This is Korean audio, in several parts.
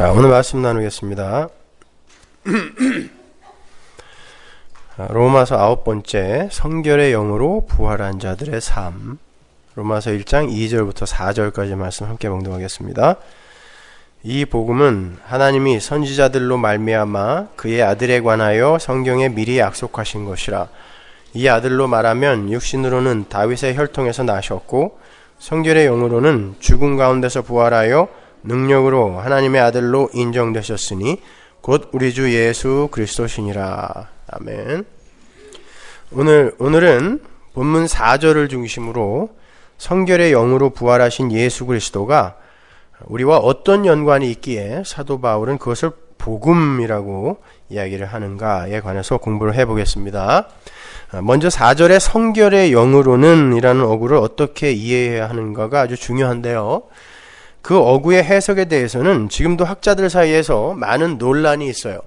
자, 오늘 말씀 나누겠습니다. 아, 로마서 아홉 번째 성결의 영으로 부활한 자들의 삶. 로마서 1장 2절부터 4절까지 말씀 함께 봉독하겠습니다. 이 복음은 하나님이 선지자들로 말미암아 그의 아들에 관하여 성경에 미리 약속하신 것이라. 이 아들로 말하면 육신으로는 다윗의 혈통에서 나셨고 성결의 영으로는 죽은 가운데서 부활하여 능력으로 하나님의 아들로 인정되셨으니 곧 우리 주 예수 그리스도시니라. 아멘. 오늘 오늘은 본문 4절을 중심으로 성결의 영으로 부활하신 예수 그리스도가 우리와 어떤 연관이 있기에 사도 바울은 그것을 복음이라고 이야기를 하는가에 관해서 공부를 해보겠습니다. 먼저 4절의 성결의 영으로는 이라는 어구를 어떻게 이해해야 하는가가 아주 중요한데요. 그 어구의 해석에 대해서는 지금도 학자들 사이에서 많은 논란이 있어요.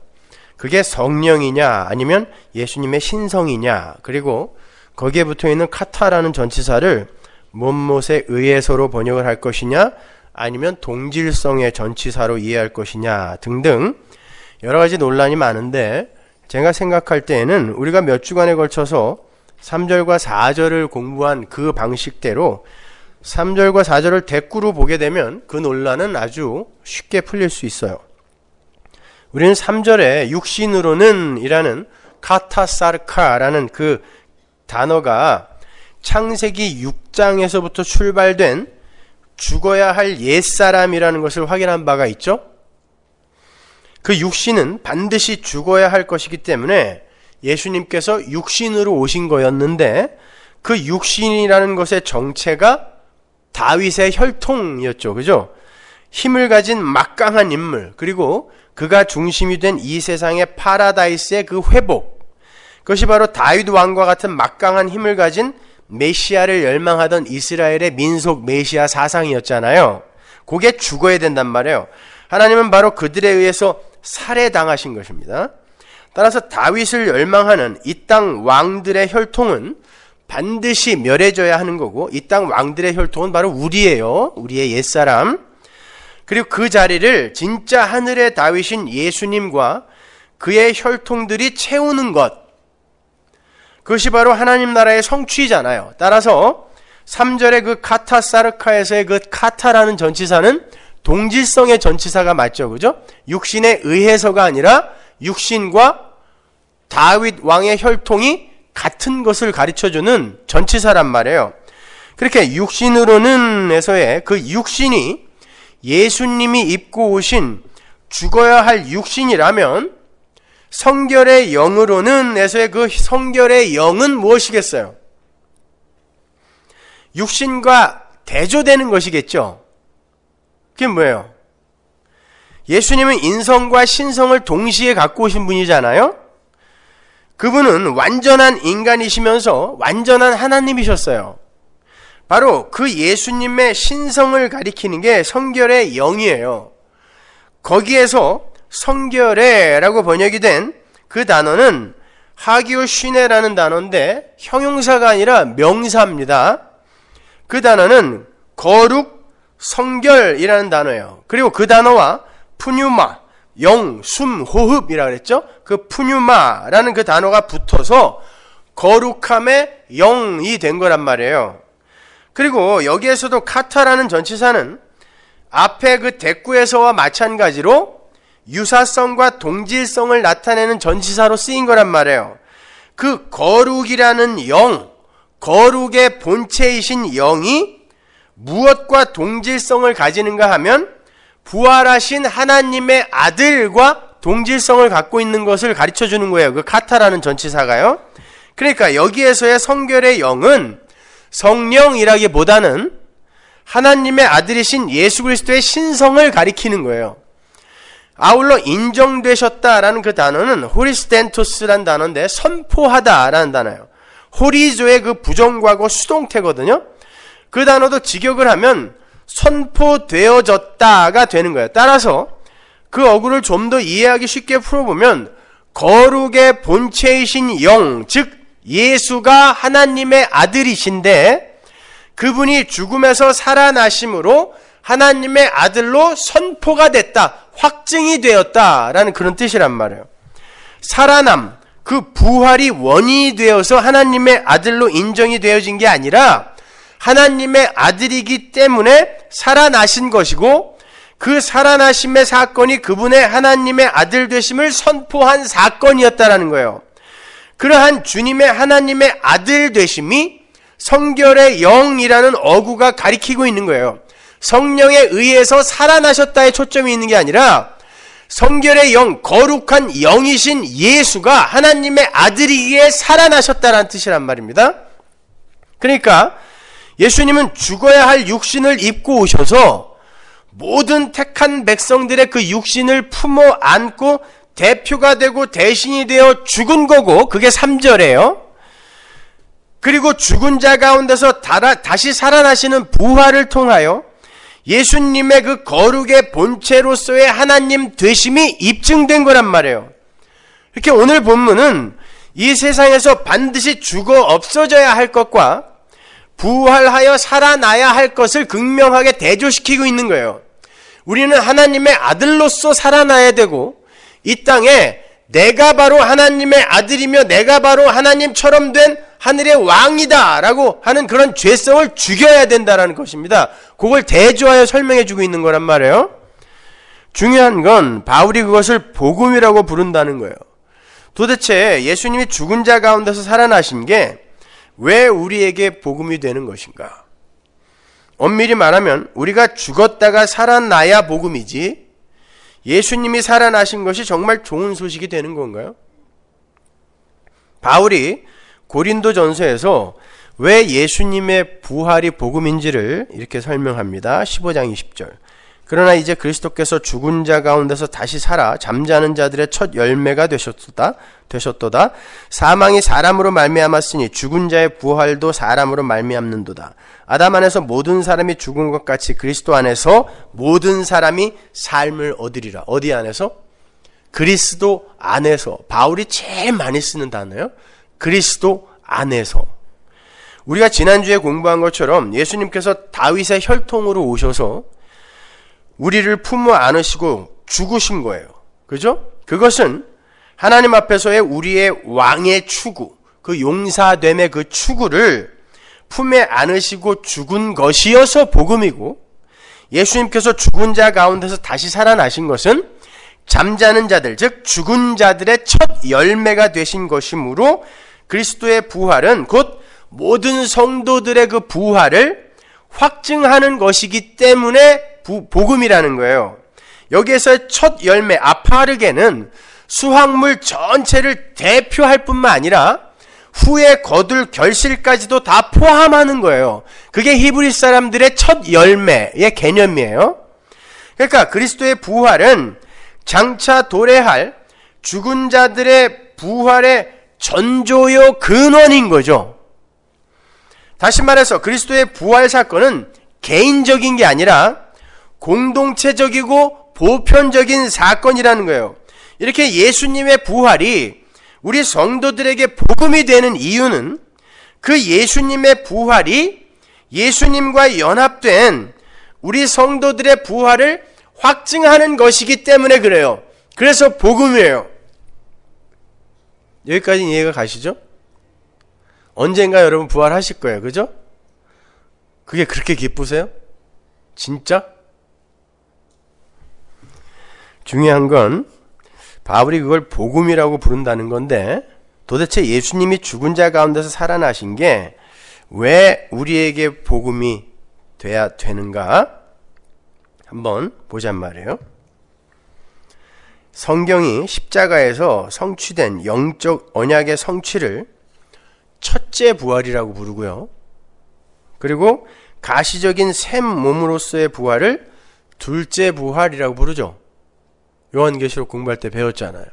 그게 성령이냐 아니면 예수님의 신성이냐 그리고 거기에 붙어 있는 카타라는 전치사를 몸못에 의해서로 번역을 할 것이냐 아니면 동질성의 전치사로 이해할 것이냐 등등 여러 가지 논란이 많은데 제가 생각할 때에는 우리가 몇 주간에 걸쳐서 3절과 4절을 공부한 그 방식대로 3절과 4절을 대꾸로 보게 되면 그 논란은 아주 쉽게 풀릴 수 있어요. 우리는 3절에 육신으로는 이라는 카타사르카라는 그 단어가 창세기 6장에서부터 출발된 죽어야 할 옛사람이라는 것을 확인한 바가 있죠? 그 육신은 반드시 죽어야 할 것이기 때문에 예수님께서 육신으로 오신 거였는데 그 육신이라는 것의 정체가 다윗의 혈통이었죠. 그죠? 힘을 가진 막강한 인물, 그리고 그가 중심이 된 이 세상의 파라다이스의 그 회복. 그것이 바로 다윗 왕과 같은 막강한 힘을 가진 메시아를 열망하던 이스라엘의 민속 메시아 사상이었잖아요. 그게 죽어야 된단 말이에요. 하나님은 바로 그들에 의해서 살해당하신 것입니다. 따라서 다윗을 열망하는 이 땅 왕들의 혈통은 반드시 멸해져야 하는 거고 이 땅 왕들의 혈통은 바로 우리예요. 우리의 옛사람. 그리고 그 자리를 진짜 하늘의 다윗인 예수님과 그의 혈통들이 채우는 것. 그것이 바로 하나님 나라의 성취잖아요. 따라서 3절의 그 카타 사르카에서의 그 카타라는 전치사는 동질성의 전치사가 맞죠. 그죠? 육신에 의해서가 아니라 육신과 다윗 왕의 혈통이 같은 것을 가르쳐주는 전치사란 말이에요. 그렇게 육신으로는 에서의 그 육신이 예수님이 입고 오신 죽어야 할 육신이라면 성결의 영으로는 에서의 그 성결의 영은 무엇이겠어요? 육신과 대조되는 것이겠죠. 그게 뭐예요? 예수님은 인성과 신성을 동시에 갖고 오신 분이잖아요. 그분은 완전한 인간이시면서 완전한 하나님이셨어요. 바로 그 예수님의 신성을 가리키는 게 성결의 영이에요. 거기에서 성결의라고 번역이 된 그 단어는 하기올 쉬네라는 단어인데 형용사가 아니라 명사입니다. 그 단어는 거룩, 성결이라는 단어예요. 그리고 그 단어와 푸뉴마, 영, 숨, 호흡이라 고 그랬죠? 그 푸뉴마라는 그 단어가 붙어서 거룩함의 영이 된 거란 말이에요. 그리고 여기에서도 카타라는 전치사는 앞에 그 대꾸에서와 마찬가지로 유사성과 동질성을 나타내는 전치사로 쓰인 거란 말이에요. 그 거룩이라는 영, 거룩의 본체이신 영이 무엇과 동질성을 가지는가 하면 부활하신 하나님의 아들과 동질성을 갖고 있는 것을 가르쳐 주는 거예요. 그 카타라는 전치사가요. 그러니까 여기에서의 성결의 영은 성령이라기보다는 하나님의 아들이신 예수 그리스도의 신성을 가리키는 거예요. 아울러 인정되셨다라는 그 단어는 호리스덴토스란 단어인데 선포하다라는 단어예요. 호리조의 그 부정과거 수동태거든요. 그 단어도 직역을 하면 선포되어졌다가 되는 거예요. 따라서 그 어구를 좀 더 이해하기 쉽게 풀어보면 거룩의 본체이신 영, 즉 예수가 하나님의 아들이신데 그분이 죽음에서 살아나심으로 하나님의 아들로 선포가 됐다, 확증이 되었다라는 그런 뜻이란 말이에요. 살아남, 그 부활이 원인이 되어서 하나님의 아들로 인정이 되어진 게 아니라 하나님의 아들이기 때문에 살아나신 것이고 그 살아나심의 사건이 그분의 하나님의 아들 되심을 선포한 사건이었다라는 거예요. 그러한 주님의 하나님의 아들 되심이 성결의 영이라는 어구가 가리키고 있는 거예요. 성령에 의해서 살아나셨다에 초점이 있는 게 아니라 성결의 영, 거룩한 영이신 예수가 하나님의 아들이기에 살아나셨다라는 뜻이란 말입니다. 그러니까 예수님은 죽어야 할 육신을 입고 오셔서 모든 택한 백성들의 그 육신을 품어 안고 대표가 되고 대신이 되어 죽은 거고 그게 3절이에요. 그리고 죽은 자 가운데서 다시 살아나시는 부활을 통하여 예수님의 그 거룩의 본체로서의 하나님 되심이 입증된 거란 말이에요. 이렇게 오늘 본문은 이 세상에서 반드시 죽어 없어져야 할 것과 부활하여 살아나야 할 것을 극명하게 대조시키고 있는 거예요. 우리는 하나님의 아들로서 살아나야 되고 이 땅에 내가 바로 하나님의 아들이며 내가 바로 하나님처럼 된 하늘의 왕이다라고 하는 그런 죄성을 죽여야 된다는 것입니다. 그걸 대조하여 설명해 주고 있는 거란 말이에요. 중요한 건 바울이 그것을 복음이라고 부른다는 거예요. 도대체 예수님이 죽은 자 가운데서 살아나신 게왜 우리에게 복음이 되는 것인가? 엄밀히 말하면 우리가 죽었다가 살아나야 복음이지 예수님이 살아나신 것이 정말 좋은 소식이 되는 건가요? 바울이 고린도 전서에서 왜 예수님의 부활이 복음인지를 이렇게 설명합니다. 15장 20절. 그러나 이제 그리스도께서 죽은 자 가운데서 다시 살아 잠자는 자들의 첫 열매가 되셨도다 되셨도다 사망이 사람으로 말미암았으니 죽은 자의 부활도 사람으로 말미암는도다 아담 안에서 모든 사람이 죽은 것 같이 그리스도 안에서 모든 사람이 삶을 얻으리라 어디 안에서 그리스도 안에서 바울이 제일 많이 쓰는 단어요 그리스도 안에서 우리가 지난주에 공부한 것처럼 예수님께서 다윗의 혈통으로 오셔서 우리를 품어 안으시고 죽으신 거예요. 그죠? 그것은 하나님 앞에서의 우리의 왕의 추구, 그 용사됨의 그 추구를 품에 안으시고 죽은 것이어서 복음이고 예수님께서 죽은 자 가운데서 다시 살아나신 것은 잠자는 자들, 즉 죽은 자들의 첫 열매가 되신 것이므로 그리스도의 부활은 곧 모든 성도들의 그 부활을 확증하는 것이기 때문에 부, 복음이라는 거예요. 여기에서의 첫 열매 아파르게는 수확물 전체를 대표할 뿐만 아니라 후에 거둘 결실까지도 다 포함하는 거예요. 그게 히브리 사람들의 첫 열매의 개념이에요. 그러니까 그리스도의 부활은 장차 도래할 죽은 자들의 부활의 전조요 근원인 거죠. 다시 말해서 그리스도의 부활 사건은 개인적인 게 아니라 공동체적이고 보편적인 사건이라는 거예요. 이렇게 예수님의 부활이 우리 성도들에게 복음이 되는 이유는 그 예수님의 부활이 예수님과 연합된 우리 성도들의 부활을 확증하는 것이기 때문에 그래요. 그래서 복음이에요. 여기까지 이해가 가시죠? 언젠가 여러분 부활하실 거예요. 그죠? 그게 그렇게 기쁘세요? 진짜? 중요한 건 바울이 그걸 복음이라고 부른다는 건데 도대체 예수님이 죽은 자 가운데서 살아나신 게 왜 우리에게 복음이 돼야 되는가? 한번 보잔 말이에요. 성경이 십자가에서 성취된 영적 언약의 성취를 첫째 부활이라고 부르고요. 그리고 가시적인 샘 몸으로서의 부활을 둘째 부활이라고 부르죠. 요한계시록 공부할 때 배웠잖아요.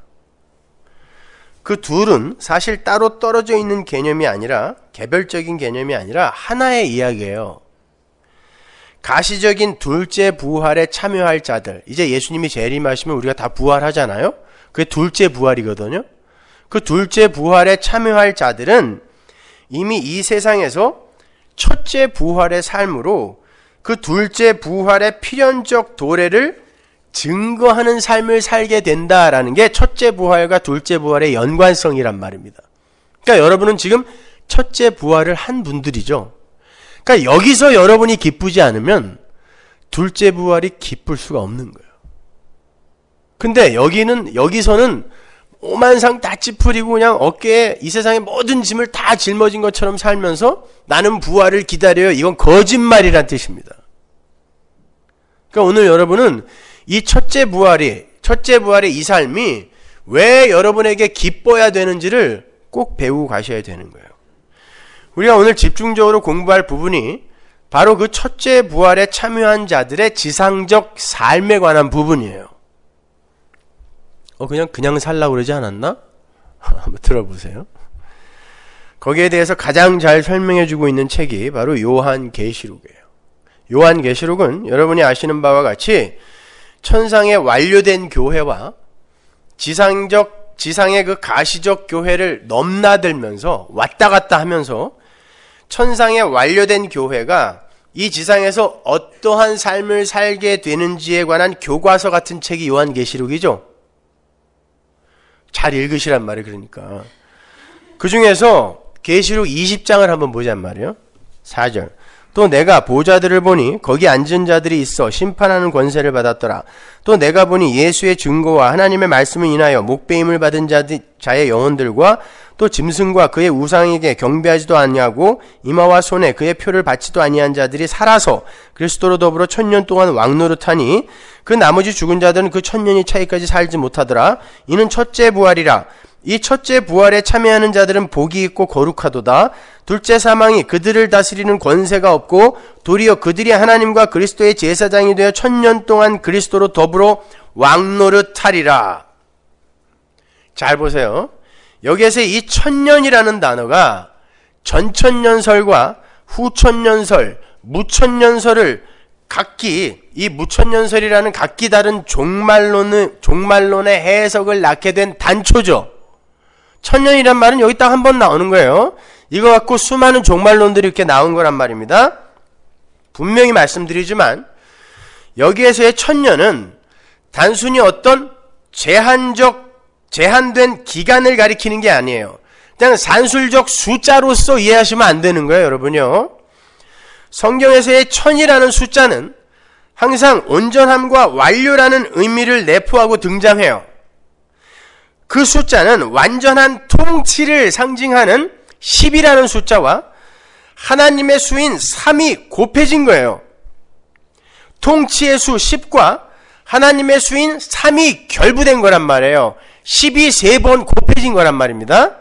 그 둘은 사실 따로 떨어져 있는 개념이 아니라 개별적인 개념이 아니라 하나의 이야기예요. 가시적인 둘째 부활에 참여할 자들. 이제 예수님이 재림하시면 우리가 다 부활하잖아요. 그게 둘째 부활이거든요. 그 둘째 부활에 참여할 자들은 이미 이 세상에서 첫째 부활의 삶으로 그 둘째 부활의 필연적 도래를 증거하는 삶을 살게 된다라는 게 첫째 부활과 둘째 부활의 연관성이란 말입니다. 그러니까 여러분은 지금 첫째 부활을 한 분들이죠. 그러니까 여기서 여러분이 기쁘지 않으면 둘째 부활이 기쁠 수가 없는 거예요. 근데 여기는 여기서는 오만상 다 찌푸리고 그냥 어깨에 이 세상의 모든 짐을 다 짊어진 것처럼 살면서 나는 부활을 기다려요. 이건 거짓말이란 뜻입니다. 그러니까 오늘 여러분은 이 첫째 부활이, 첫째 부활의 이 삶이 왜 여러분에게 기뻐야 되는지를 꼭 배우고 가셔야 되는 거예요. 우리가 오늘 집중적으로 공부할 부분이 바로 그 첫째 부활에 참여한 자들의 지상적 삶에 관한 부분이에요. 어, 그냥, 그냥 살라고 그러지 않았나? 한번 들어보세요. 거기에 대해서 가장 잘 설명해주고 있는 책이 바로 요한계시록이에요. 요한계시록은 여러분이 아시는 바와 같이 천상의 완료된 교회와 지상적 지상의 그 가시적 교회를 넘나들면서 왔다 갔다 하면서 천상의 완료된 교회가 이 지상에서 어떠한 삶을 살게 되는지에 관한 교과서 같은 책이 요한계시록이죠. 잘 읽으시란 말이에요. 그러니까. 그 중에서 계시록 20장을 한번 보잔 말이에요. 4절. 또 내가 보좌들을 보니 거기 앉은 자들이 있어 심판하는 권세를 받았더라. 또 내가 보니 예수의 증거와 하나님의 말씀을 인하여 목배임을 받은 자들, 자의 영혼들과 또 짐승과 그의 우상에게 경배하지도 아니하고 이마와 손에 그의 표를 받지도 아니한 자들이 살아서 그리스도로 더불어 천년 동안 왕노릇하니 그 나머지 죽은 자들은 그 천년이 차이까지 살지 못하더라. 이는 첫째 부활이라. 이 첫째 부활에 참여하는 자들은 복이 있고 거룩하도다. 둘째 사망이 그들을 다스리는 권세가 없고 도리어 그들이 하나님과 그리스도의 제사장이 되어 천년 동안 그리스도로 더불어 왕노릇하리라. 잘 보세요. 여기에서 이 천년이라는 단어가 전천년설과 후천년설, 무천년설을 각기 이 무천년설이라는 각기 다른 종말론의 종말론의 해석을 낳게 된 단초죠. 천년이란 말은 여기 딱 한 번 나오는 거예요. 이거 갖고 수많은 종말론들이 이렇게 나온 거란 말입니다. 분명히 말씀드리지만 여기에서의 천년은 단순히 어떤 제한적 제한된 기간을 가리키는 게 아니에요. 그냥 산술적 숫자로서 이해하시면 안 되는 거예요, 여러분요. 성경에서의 천이라는 숫자는 항상 온전함과 완료라는 의미를 내포하고 등장해요. 그 숫자는 완전한 통치를 상징하는 10이라는 숫자와 하나님의 수인 3이 곱해진 거예요. 통치의 수 10과 하나님의 수인 3이 결부된 거란 말이에요. 10이 3번 곱해진 거란 말입니다.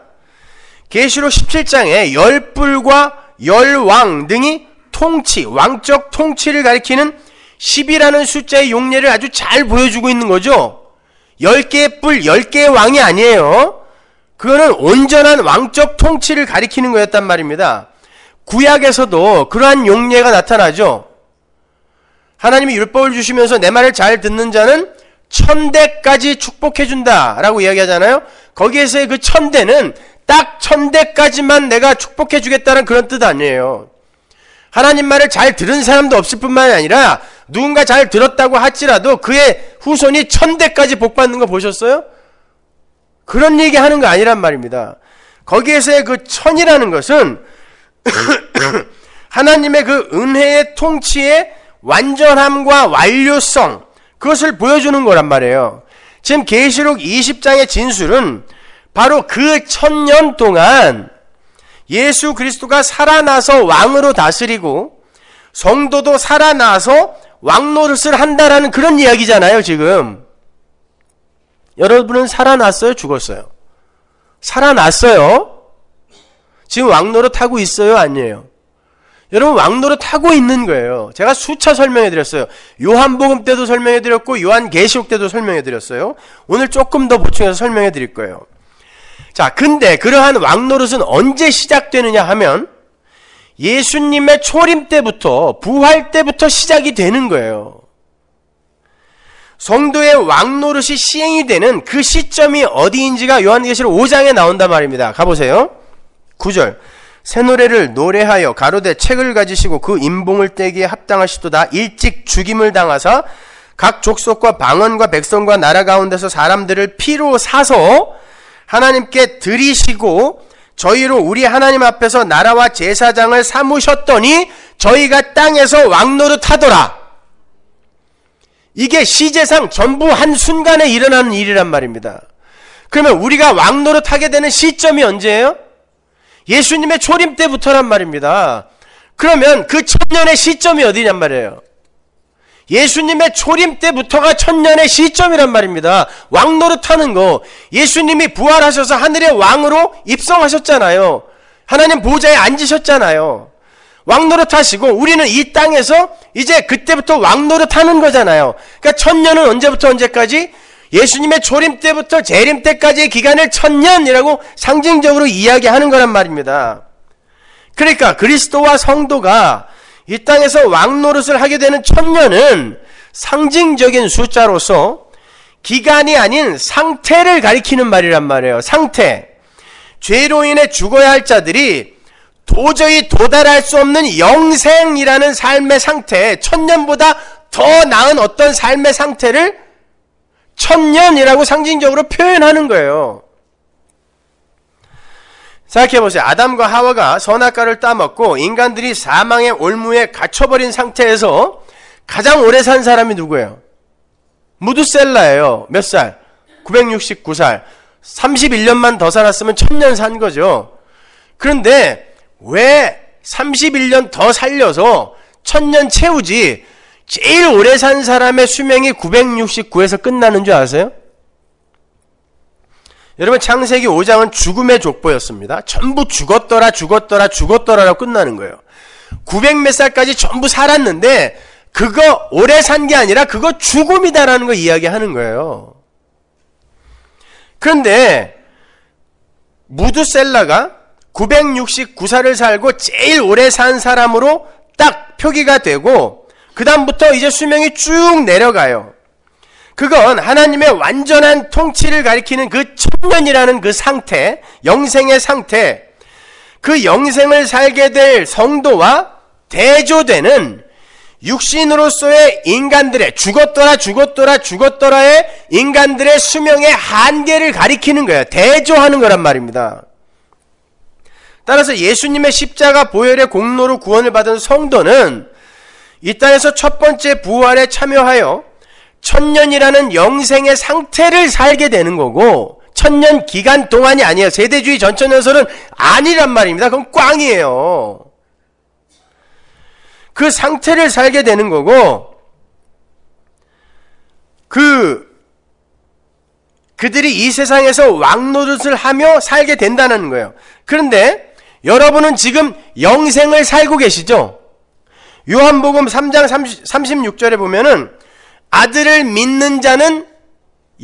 계시록 17장에 열불과 열왕 등이 통치, 왕적 통치를 가리키는 10이라는 숫자의 용례를 아주 잘 보여주고 있는 거죠. 10개의 뿔, 10개의 왕이 아니에요. 그거는 온전한 왕적 통치를 가리키는 거였단 말입니다. 구약에서도 그러한 용례가 나타나죠. 하나님이 율법을 주시면서 내 말을 잘 듣는 자는 천대까지 축복해준다 라고 이야기하잖아요. 거기에서의 그 천대는 딱 천대까지만 내가 축복해주겠다는 그런 뜻 아니에요. 하나님 말을 잘 들은 사람도 없을 뿐만 아니라 누군가 잘 들었다고 할지라도 그의 후손이 천대까지 복받는 거 보셨어요? 그런 얘기 하는 거 아니란 말입니다. 거기에서의 그 천이라는 것은 하나님의 그 은혜의 통치의 완전함과 완료성 그것을 보여주는 거란 말이에요. 지금 계시록 20장의 진술은 바로 그 천년 동안 예수 그리스도가 살아나서 왕으로 다스리고 성도도 살아나서 왕노릇을 한다라는 그런 이야기잖아요, 지금. 여러분은 살아났어요, 죽었어요? 살아났어요? 지금 왕노릇 하고 있어요, 아니에요? 여러분 왕노릇 하고 있는 거예요. 제가 수차 설명해 드렸어요. 요한복음 때도 설명해 드렸고 요한계시록 때도 설명해 드렸어요. 오늘 조금 더 보충해서 설명해 드릴 거예요. 자, 근데 그러한 왕노릇은 언제 시작되느냐 하면 예수님의 초림 때부터 부활 때부터 시작이 되는 거예요. 성도의 왕노릇이 시행이 되는 그 시점이 어디인지가 요한계시록 5장에 나온단 말입니다. 가보세요. 9절. 새 노래를 노래하여 가로되 책을 가지시고 그 임봉을 떼기에 합당하시도다 일찍 죽임을 당하사 각 족속과 방언과 백성과 나라 가운데서 사람들을 피로 사서 하나님께 드리시고 저희로 우리 하나님 앞에서 나라와 제사장을 삼으셨더니 저희가 땅에서 왕노릇 하더라. 이게 시제상 전부 한순간에 일어나는 일이란 말입니다. 그러면 우리가 왕노릇 하게 되는 시점이 언제예요? 예수님의 초림 때부터란 말입니다. 그러면 그 천년의 시점이 어디냔 말이에요. 예수님의 초림 때부터가 천년의 시점이란 말입니다. 왕노릇하는 거. 예수님이 부활하셔서 하늘의 왕으로 입성하셨잖아요. 하나님 보좌에 앉으셨잖아요. 왕노릇하시고 우리는 이 땅에서 이제 그때부터 왕노릇하는 거잖아요. 그러니까 천년은 언제부터 언제까지? 예수님의 초림 때부터 재림 때까지의 기간을 천년이라고 상징적으로 이야기하는 거란 말입니다. 그러니까 그리스도와 성도가 이 땅에서 왕 노릇을 하게 되는 천년은 상징적인 숫자로서 기간이 아닌 상태를 가리키는 말이란 말이에요. 상태. 죄로 인해 죽어야 할 자들이 도저히 도달할 수 없는 영생이라는 삶의 상태, 천년보다 더 나은 어떤 삶의 상태를 천년이라고 상징적으로 표현하는 거예요. 생각해보세요. 아담과 하와가 선악과를 따먹고 인간들이 사망의 올무에 갇혀버린 상태에서 가장 오래 산 사람이 누구예요? 무드셀라예요몇 살? 969살. 31년만 더 살았으면 1000년 산 거죠. 그런데 왜 31년 더 살려서 1000년 채우지 제일 오래 산 사람의 수명이 969에서 끝나는 줄 아세요? 여러분 창세기 5장은 죽음의 족보였습니다. 전부 죽었더라 죽었더라 죽었더라로 끝나는 거예요. 900몇 살까지 전부 살았는데 그거 오래 산 게 아니라 그거 죽음이다라는 거 이야기하는 거예요. 그런데 무드셀라가 969살을 살고 제일 오래 산 사람으로 딱 표기가 되고 그 다음부터 이제 수명이 쭉 내려가요. 그건 하나님의 완전한 통치를 가리키는 그 천년이라는 그 상태, 영생의 상태, 그 영생을 살게 될 성도와 대조되는 육신으로서의 인간들의 죽었더라 죽었더라 죽었더라의 인간들의 수명의 한계를 가리키는 거예요. 대조하는 거란 말입니다. 따라서 예수님의 십자가 보혈의 공로로 구원을 받은 성도는 이 땅에서 첫 번째 부활에 참여하여 천년이라는 영생의 상태를 살게 되는 거고 천년 기간 동안이 아니에요. 세대주의 전천년설은 아니란 말입니다. 그건 꽝이에요. 그 상태를 살게 되는 거고 그 그들이 이 세상에서 왕노릇을 하며 살게 된다는 거예요. 그런데 여러분은 지금 영생을 살고 계시죠? 요한복음 3장 30, 36절에 보면은 아들을 믿는 자는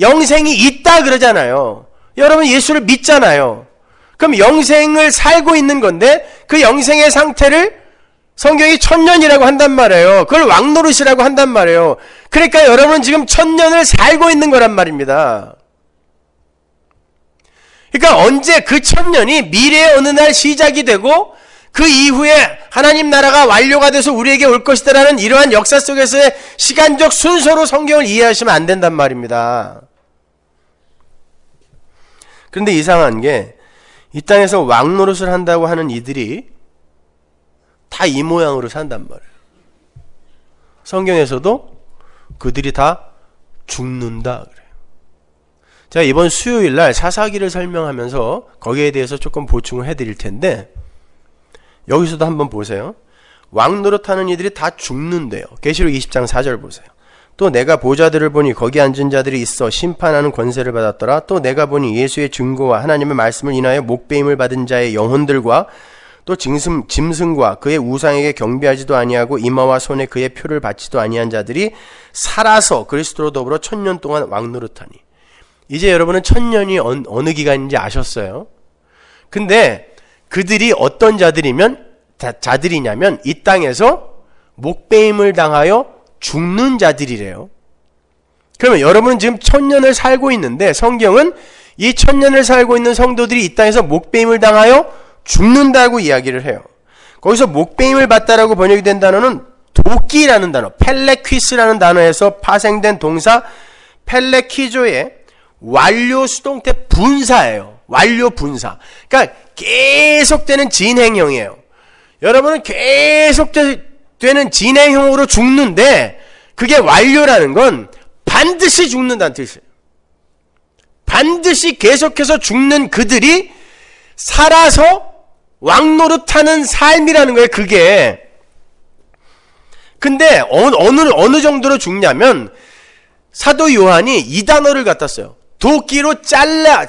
영생이 있다 그러잖아요. 여러분 예수를 믿잖아요. 그럼 영생을 살고 있는 건데 그 영생의 상태를 성경이 천년이라고 한단 말이에요. 그걸 왕노릇이라고 한단 말이에요. 그러니까 여러분은 지금 천년을 살고 있는 거란 말입니다. 그러니까 언제 그 천년이 미래의 어느 날 시작이 되고 그 이후에 하나님 나라가 완료가 돼서 우리에게 올 것이다라는 이러한 역사 속에서의 시간적 순서로 성경을 이해하시면 안 된단 말입니다. 그런데 이상한 게 이 땅에서 왕 노릇을 한다고 하는 이들이 다 이 모양으로 산단 말이에요. 성경에서도 그들이 다 죽는다 그래요. 제가 이번 수요일 날 사사기를 설명하면서 거기에 대해서 조금 보충을 해 드릴 텐데 여기서도 한번 보세요. 왕 노릇하는 이들이 다 죽는데요. 계시록 20장 4절 보세요. 또 내가 보자들을 보니 거기 앉은 자들이 있어 심판하는 권세를 받았더라. 또 내가 보니 예수의 증거와 하나님의 말씀을 인하여 목배임을 받은 자의 영혼들과 또 짐승, 짐승과 그의 우상에게 경배하지도 아니하고 이마와 손에 그의 표를 받지도 아니한 자들이 살아서 그리스도로 더불어 천년 동안 왕노릇하니. 이제 여러분은 천년이 어느 기간인지 아셨어요. 근데 그들이 어떤 자들이면 자, 자들이냐면 이 땅에서 목배임을 당하여 죽는 자들이래요. 그러면 여러분은 지금 천년을 살고 있는데 성경은 이 천년을 살고 있는 성도들이 이 땅에서 목배임을 당하여 죽는다고 이야기를 해요. 거기서 목배임을 받다라고 번역이 된 단어는 도끼라는 단어, 펠레퀴스라는 단어에서 파생된 동사 펠레키조의 완료 수동태 분사예요. 완료 분사. 그러니까 계속되는 진행형이에요. 여러분은 계속되는 진행형으로 죽는데 그게 완료라는 건 반드시 죽는다는 뜻이에요. 반드시 계속해서 죽는 그들이 살아서 왕노릇하는 삶이라는 거예요. 그게 근데 어느 어느, 어느 정도로 죽냐면 사도 요한이 이 단어를 갖다 써요. 도끼로 잘라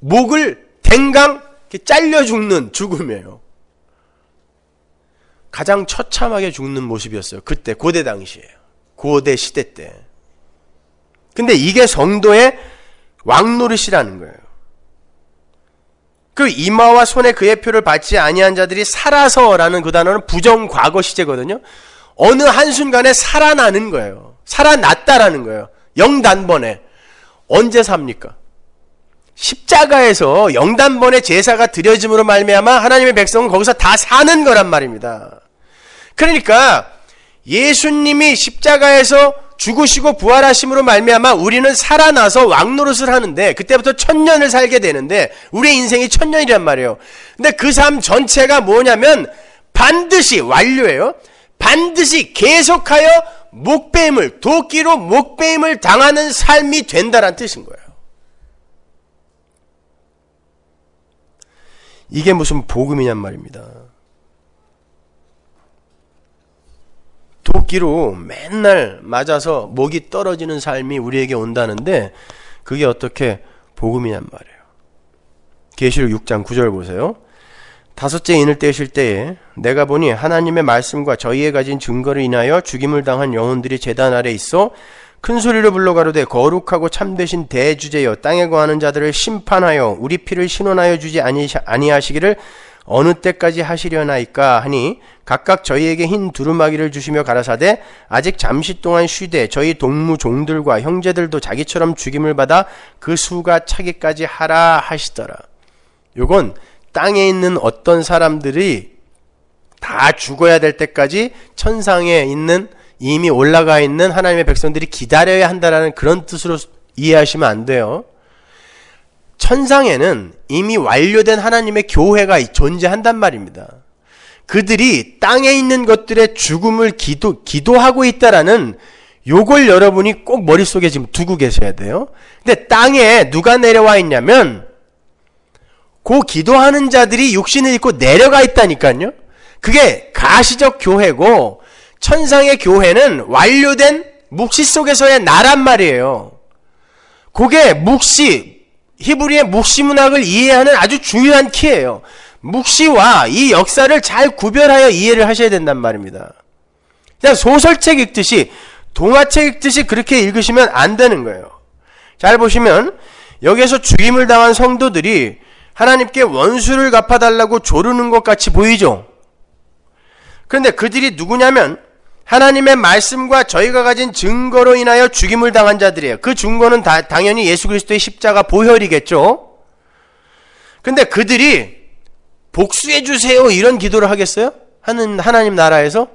목을 댕강 잘려 죽는 죽음이에요. 가장 처참하게 죽는 모습이었어요. 그때 고대 당시에요. 고대 시대 때. 근데 이게 성도의 왕노릇이라는 거예요. 그 이마와 손에 그의 표를 받지 아니한 자들이 살아서라는 그 단어는 부정 과거 시제거든요. 어느 한순간에 살아나는 거예요. 살아났다라는 거예요. 영단번에. 언제 삽니까? 십자가에서 영단번의 제사가 드려짐으로 말미암아 하나님의 백성은 거기서 다 사는 거란 말입니다. 그러니까 예수님이 십자가에서 죽으시고 부활하심으로 말미암아 우리는 살아나서 왕노릇을 하는데 그때부터 천년을 살게 되는데 우리의 인생이 천년이란 말이에요. 근데 그 삶 전체가 뭐냐면 반드시 완료예요. 반드시 계속하여 목배임을 도끼로 목배임을 당하는 삶이 된다란 뜻인 거예요. 이게 무슨 복음이냔 말입니다. 도끼로 맨날 맞아서 목이 떨어지는 삶이 우리에게 온다는데 그게 어떻게 복음이냔 말이에요. 계시록 6장 9절 보세요. 다섯째 인을 떼실 때에 내가 보니 하나님의 말씀과 저희의 가진 증거를 인하여 죽임을 당한 영혼들이 재단 아래 있어 큰 소리로 불러 가로되 거룩하고 참되신 대주제여 땅에 거하는 자들을 심판하여 우리 피를 신원하여 주지 아니하시기를 어느 때까지 하시려나이까 하니 각각 저희에게 흰 두루마기를 주시며 가라사대 아직 잠시 동안 쉬되 저희 동무 종들과 형제들도 자기처럼 죽임을 받아 그 수가 차기까지 하라 하시더라. 요건 땅에 있는 어떤 사람들이 다 죽어야 될 때까지 천상에 있는 이미 올라가 있는 하나님의 백성들이 기다려야 한다라는 그런 뜻으로 이해하시면 안 돼요. 천상에는 이미 완료된 하나님의 교회가 존재한단 말입니다. 그들이 땅에 있는 것들의 죽음을 기도, 기도하고 있다라는 요걸 여러분이 꼭 머릿속에 지금 두고 계셔야 돼요. 근데 땅에 누가 내려와 있냐면 그 기도하는 자들이 육신을 입고 내려가 있다니까요. 그게 가시적 교회고 천상의 교회는 완료된 묵시 속에서의 나란 말이에요. 그게 묵시, 히브리의 묵시 문학을 이해하는 아주 중요한 키예요. 묵시와 이 역사를 잘 구별하여 이해를 하셔야 된단 말입니다. 그냥 소설책 읽듯이, 동화책 읽듯이 그렇게 읽으시면 안 되는 거예요. 잘 보시면, 여기에서 죽임을 당한 성도들이 하나님께 원수를 갚아달라고 조르는 것 같이 보이죠? 그런데 그들이 누구냐면, 하나님의 말씀과 저희가 가진 증거로 인하여 죽임을 당한 자들이에요. 그 증거는 다, 당연히 예수 그리스도의 십자가 보혈이겠죠. 근데 그들이 복수해 주세요 이런 기도를 하겠어요? 하는 하나님 나라에서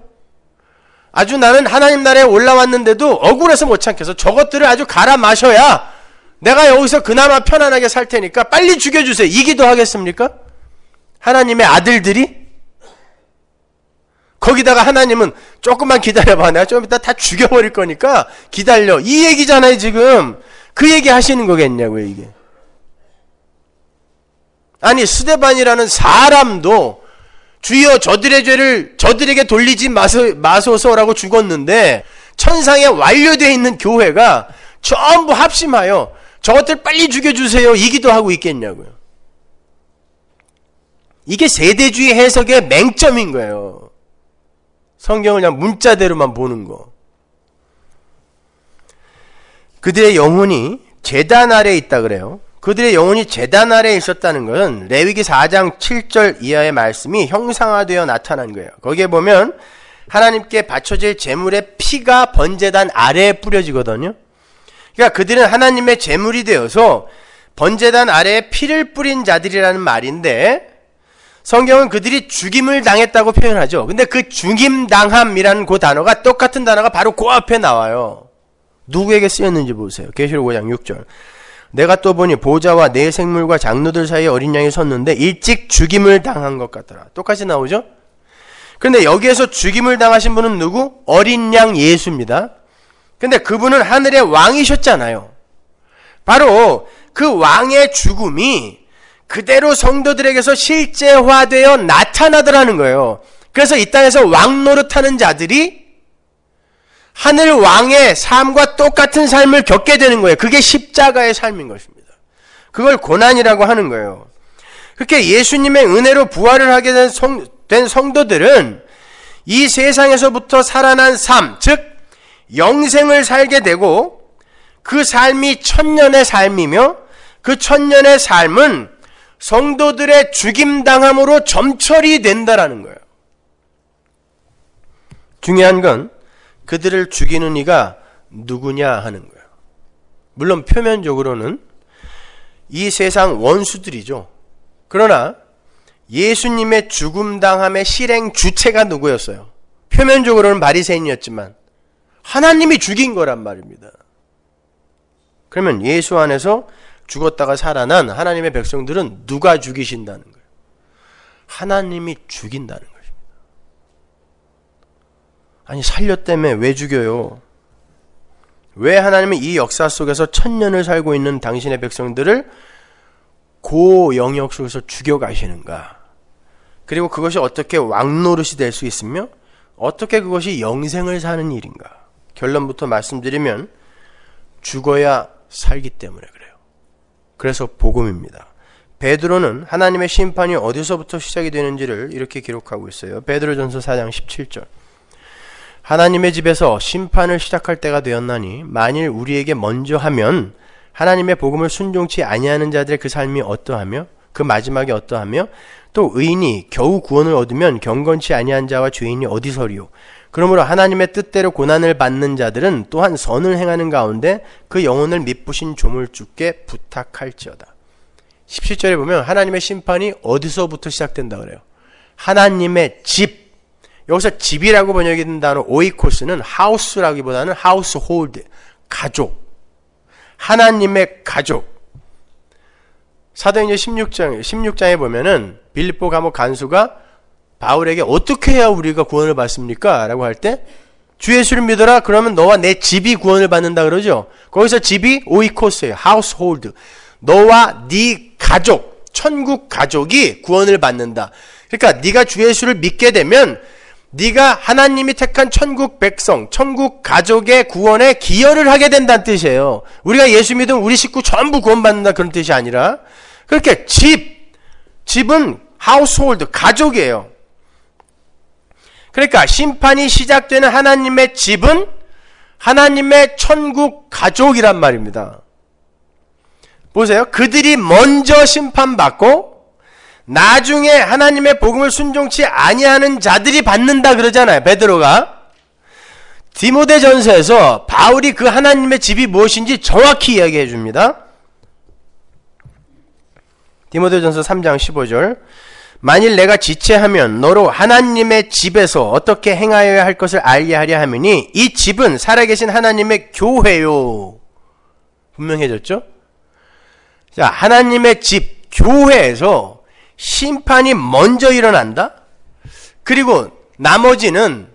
아주 나는 하나님 나라에 올라왔는데도 억울해서 못 참겠어. 저것들을 아주 갈아 마셔야 내가 여기서 그나마 편안하게 살 테니까 빨리 죽여주세요. 이 기도 하겠습니까? 하나님의 아들들이 거기다가 하나님은 조금만 기다려봐. 내가 좀 이따 다 죽여버릴 거니까 기다려. 이 얘기잖아요, 지금. 그 얘기 하시는 거겠냐고요, 이게. 아니, 스데반이라는 사람도 주여 저들의 죄를 저들에게 돌리지 마소, 마소서라고 죽었는데 천상에 완료되어 있는 교회가 전부 합심하여 저것들 빨리 죽여주세요. 이기도 하고 있겠냐고요. 이게 세대주의 해석의 맹점인 거예요. 성경을 그냥 문자대로만 보는 거. 그들의 영혼이 재단 아래에 있다 그래요. 그들의 영혼이 재단 아래에 있었다는 것은 레위기 4장 7절 이하의 말씀이 형상화되어 나타난 거예요. 거기에 보면 하나님께 바쳐질 재물의 피가 번제단 아래에 뿌려지거든요. 그러니까 그들은 하나님의 재물이 되어서 번제단 아래에 피를 뿌린 자들이라는 말인데 성경은 그들이 죽임을 당했다고 표현하죠. 근데 그 죽임 당함이라는 그 단어가 똑같은 단어가 바로 그 앞에 나와요. 누구에게 쓰였는지 보세요. 계시록 5장 6절. 내가 또 보니 보좌와 내 생물과 장로들 사이에 어린 양이 섰는데 일찍 죽임을 당한 것 같더라. 똑같이 나오죠? 근데 여기에서 죽임을 당하신 분은 누구? 어린 양 예수입니다. 근데 그분은 하늘의 왕이셨잖아요. 바로 그 왕의 죽음이 그대로 성도들에게서 실제화되어 나타나더라는 거예요. 그래서 이 땅에서 왕 노릇하는 자들이 하늘 왕의 삶과 똑같은 삶을 겪게 되는 거예요. 그게 십자가의 삶인 것입니다. 그걸 고난이라고 하는 거예요. 그렇게 예수님의 은혜로 부활을 하게 된, 성, 된 성도들은 이 세상에서부터 살아난 삶, 즉 영생을 살게 되고 그 삶이 천년의 삶이며 그 천년의 삶은 성도들의 죽임당함으로 점철이 된다라는 거예요. 중요한 건 그들을 죽이는 이가 누구냐 하는 거예요. 물론 표면적으로는 이 세상 원수들이죠. 그러나 예수님의 죽음당함의 실행 주체가 누구였어요? 표면적으로는 바리새인이었지만 하나님이 죽인 거란 말입니다. 그러면 예수 안에서 죽었다가 살아난 하나님의 백성들은 누가 죽이신다는 거예요. 하나님이 죽인다는 것입니다. 아니 살렸다며 왜 죽여요? 왜 하나님은 이 역사 속에서 천년을 살고 있는 당신의 백성들을 고 영역 속에서 죽여가시는가? 그리고 그것이 어떻게 왕노릇이 될 수 있으며 어떻게 그것이 영생을 사는 일인가? 결론부터 말씀드리면 죽어야 살기 때문에 그래요. 그래서 복음입니다. 베드로는 하나님의 심판이 어디서부터 시작이 되는지를 이렇게 기록하고 있어요. 베드로전서 4장 17절. 하나님의 집에서 심판을 시작할 때가 되었나니 만일 우리에게 먼저 하면 하나님의 복음을 순종치 아니하는 자들의 그 삶이 어떠하며 그 마지막이 어떠하며 또 의인이 겨우 구원을 얻으면 경건치 아니한 자와 죄인이 어디서리요 그러므로 하나님의 뜻대로 고난을 받는 자들은 또한 선을 행하는 가운데 그 영혼을 미쁘신 조물주께 부탁할지어다. 17절에 보면 하나님의 심판이 어디서부터 시작된다 그래요. 하나님의 집. 여기서 집이라고 번역이 된다어 오이코스는 하우스라기보다는 하우스 홀드, 가족. 하나님의 가족. 사도행전 16장, 16장에 보면은 빌립보 감옥 간수가 바울에게 어떻게 해야 우리가 구원을 받습니까? 라고 할 때 주 예수를 믿어라. 그러면 너와 내 집이 구원을 받는다 그러죠. 거기서 집이 오이코스예요. 하우스홀드. 너와 네 가족, 천국 가족이 구원을 받는다. 그러니까 네가 주 예수를 믿게 되면 네가 하나님이 택한 천국 백성, 천국 가족의 구원에 기여를 하게 된다는 뜻이에요. 우리가 예수 믿으면 우리 식구 전부 구원받는다 그런 뜻이 아니라 그렇게 집, 집은 하우스홀드, 가족이에요. 그러니까 심판이 시작되는 하나님의 집은 하나님의 천국 가족이란 말입니다. 보세요. 그들이 먼저 심판받고 나중에 하나님의 복음을 순종치 아니하는 자들이 받는다 그러잖아요. 베드로가 디모데전서에서 바울이 그 하나님의 집이 무엇인지 정확히 이야기해 줍니다. 디모데전서 3장 15절 만일 내가 지체하면 너로 하나님의 집에서 어떻게 행하여야 할 것을 알게 하려 하면이 이 집은 살아계신 하나님의 교회요. 분명해졌죠? 자, 하나님의 집, 교회에서 심판이 먼저 일어난다? 그리고 나머지는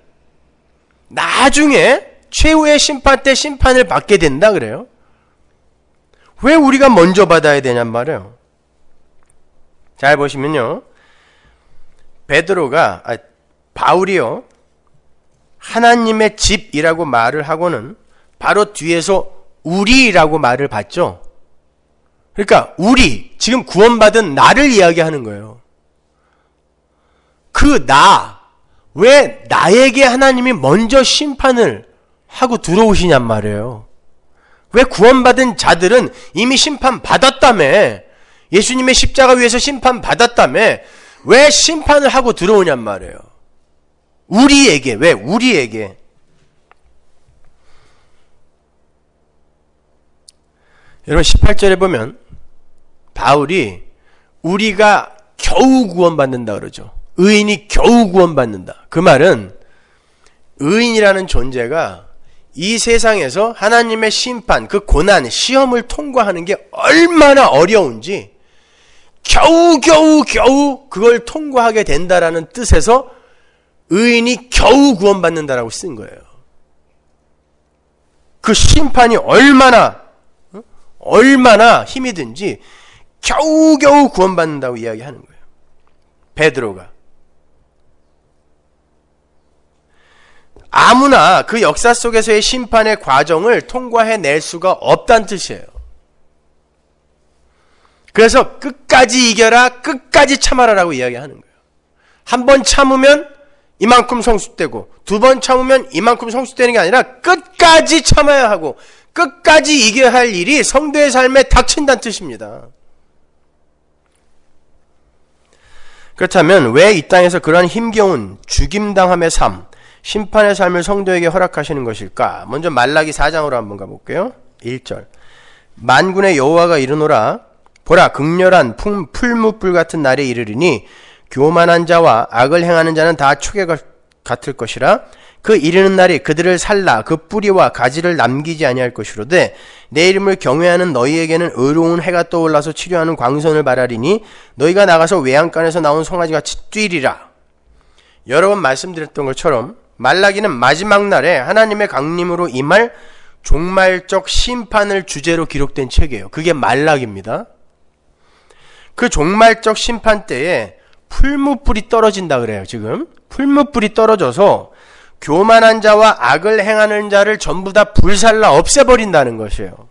나중에 최후의 심판 때 심판을 받게 된다 그래요. 왜 우리가 먼저 받아야 되냔 말이에요. 잘 보시면요. 베드로가 아, 바울이요 하나님의 집이라고 말을 하고는 바로 뒤에서 우리라고 말을 받죠. 그러니까 우리 지금 구원받은 나를 이야기하는 거예요. 그 나, 왜 나에게 하나님이 먼저 심판을 하고 들어오시냔 말이에요. 왜 구원받은 자들은 이미 심판 받았다며 예수님의 십자가 위에서 심판 받았다며 왜 심판을 하고 들어오냐 말이에요. 우리에게 왜 우리에게 여러분 18절에 보면 바울이 우리가 겨우 구원받는다 그러죠. 의인이 겨우 구원받는다. 그 말은 의인이라는 존재가 이 세상에서 하나님의 심판, 그 고난, 시험을 통과하는 게 얼마나 어려운지 겨우겨우 겨우 그걸 통과하게 된다라는 뜻에서 의인이 겨우 구원받는다라고 쓴 거예요. 그 심판이 얼마나 얼마나 힘이든지 겨우겨우 구원받는다고 이야기하는 거예요. 베드로가 아무나 그 역사 속에서의 심판의 과정을 통과해낼 수가 없다는 뜻이에요. 그래서 끝까지 이겨라, 끝까지 참아라라고 이야기하는 거예요. 한 번 참으면 이만큼 성숙되고 두 번 참으면 이만큼 성숙되는 게 아니라 끝까지 참아야 하고 끝까지 이겨야 할 일이 성도의 삶에 닥친다는 뜻입니다. 그렇다면 왜 이 땅에서 그러한 힘겨운 죽임당함의 삶, 심판의 삶을 성도에게 허락하시는 것일까? 먼저 말라기 4장으로 한번 가볼게요. 1절 만군의 여호와가 이르노라 보라 극렬한 품, 풀무불 같은 날에 이르리니 교만한 자와 악을 행하는 자는 다 촉에 같을 것이라 그 이르는 날이 그들을 살라 그 뿌리와 가지를 남기지 아니할 것이로되 내 이름을 경외하는 너희에게는 의로운 해가 떠올라서 치료하는 광선을 바라리니 너희가 나가서 외양간에서 나온 송아지같이 뛰리라 여러 번 말씀드렸던 것처럼 말라기는 마지막 날에 하나님의 강림으로 임할 종말적 심판을 주제로 기록된 책이에요. 그게 말락입니다. 그 종말적 심판 때에 풀무불이 떨어진다 그래요. 지금 풀무불이 떨어져서 교만한 자와 악을 행하는 자를 전부 다 불살라 없애버린다는 것이에요.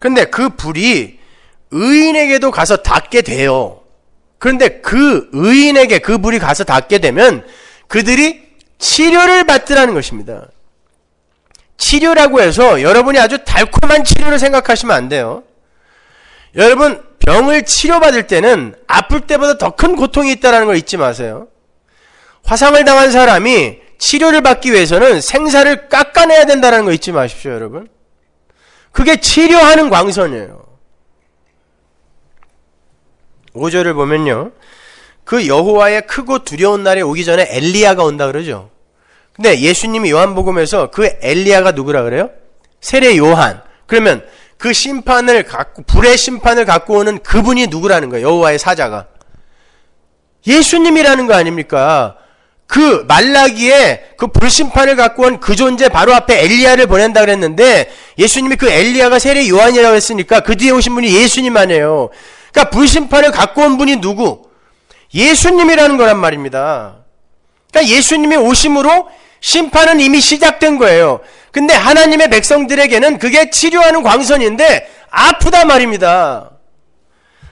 근데 그 불이 의인에게도 가서 닿게 돼요. 그런데 그 의인에게 그 불이 가서 닿게 되면 그들이 치료를 받더라는 것입니다. 치료라고 해서 여러분이 아주 달콤한 치료를 생각하시면 안 돼요. 여러분 병을 치료받을 때는 아플 때보다 더 큰 고통이 있다는 걸 잊지 마세요. 화상을 당한 사람이 치료를 받기 위해서는 생사를 깎아내야 된다는 거 잊지 마십시오 여러분. 그게 치료하는 광선이에요. 5절을 보면요. 그 여호와의 크고 두려운 날에 오기 전에 엘리야가 온다 그러죠. 근데 예수님이 요한복음에서 그 엘리야가 누구라 그래요? 세례 요한. 그러면 그 심판을 갖고 불의 심판을 갖고 오는 그분이 누구라는 거예요. 여호와의 사자가. 예수님이라는 거 아닙니까? 그 말라기에 그 불심판을 갖고 온 그 존재 바로 앞에 엘리야를 보낸다 그랬는데 예수님이 그 엘리야가 세례 요한이라고 했으니까 그 뒤에 오신 분이 예수님 아니에요. 그러니까 불심판을 갖고 온 분이 누구? 예수님이라는 거란 말입니다. 그러니까 예수님이 오심으로 심판은 이미 시작된 거예요. 근데 하나님의 백성들에게는 그게 치료하는 광선인데 아프다 말입니다.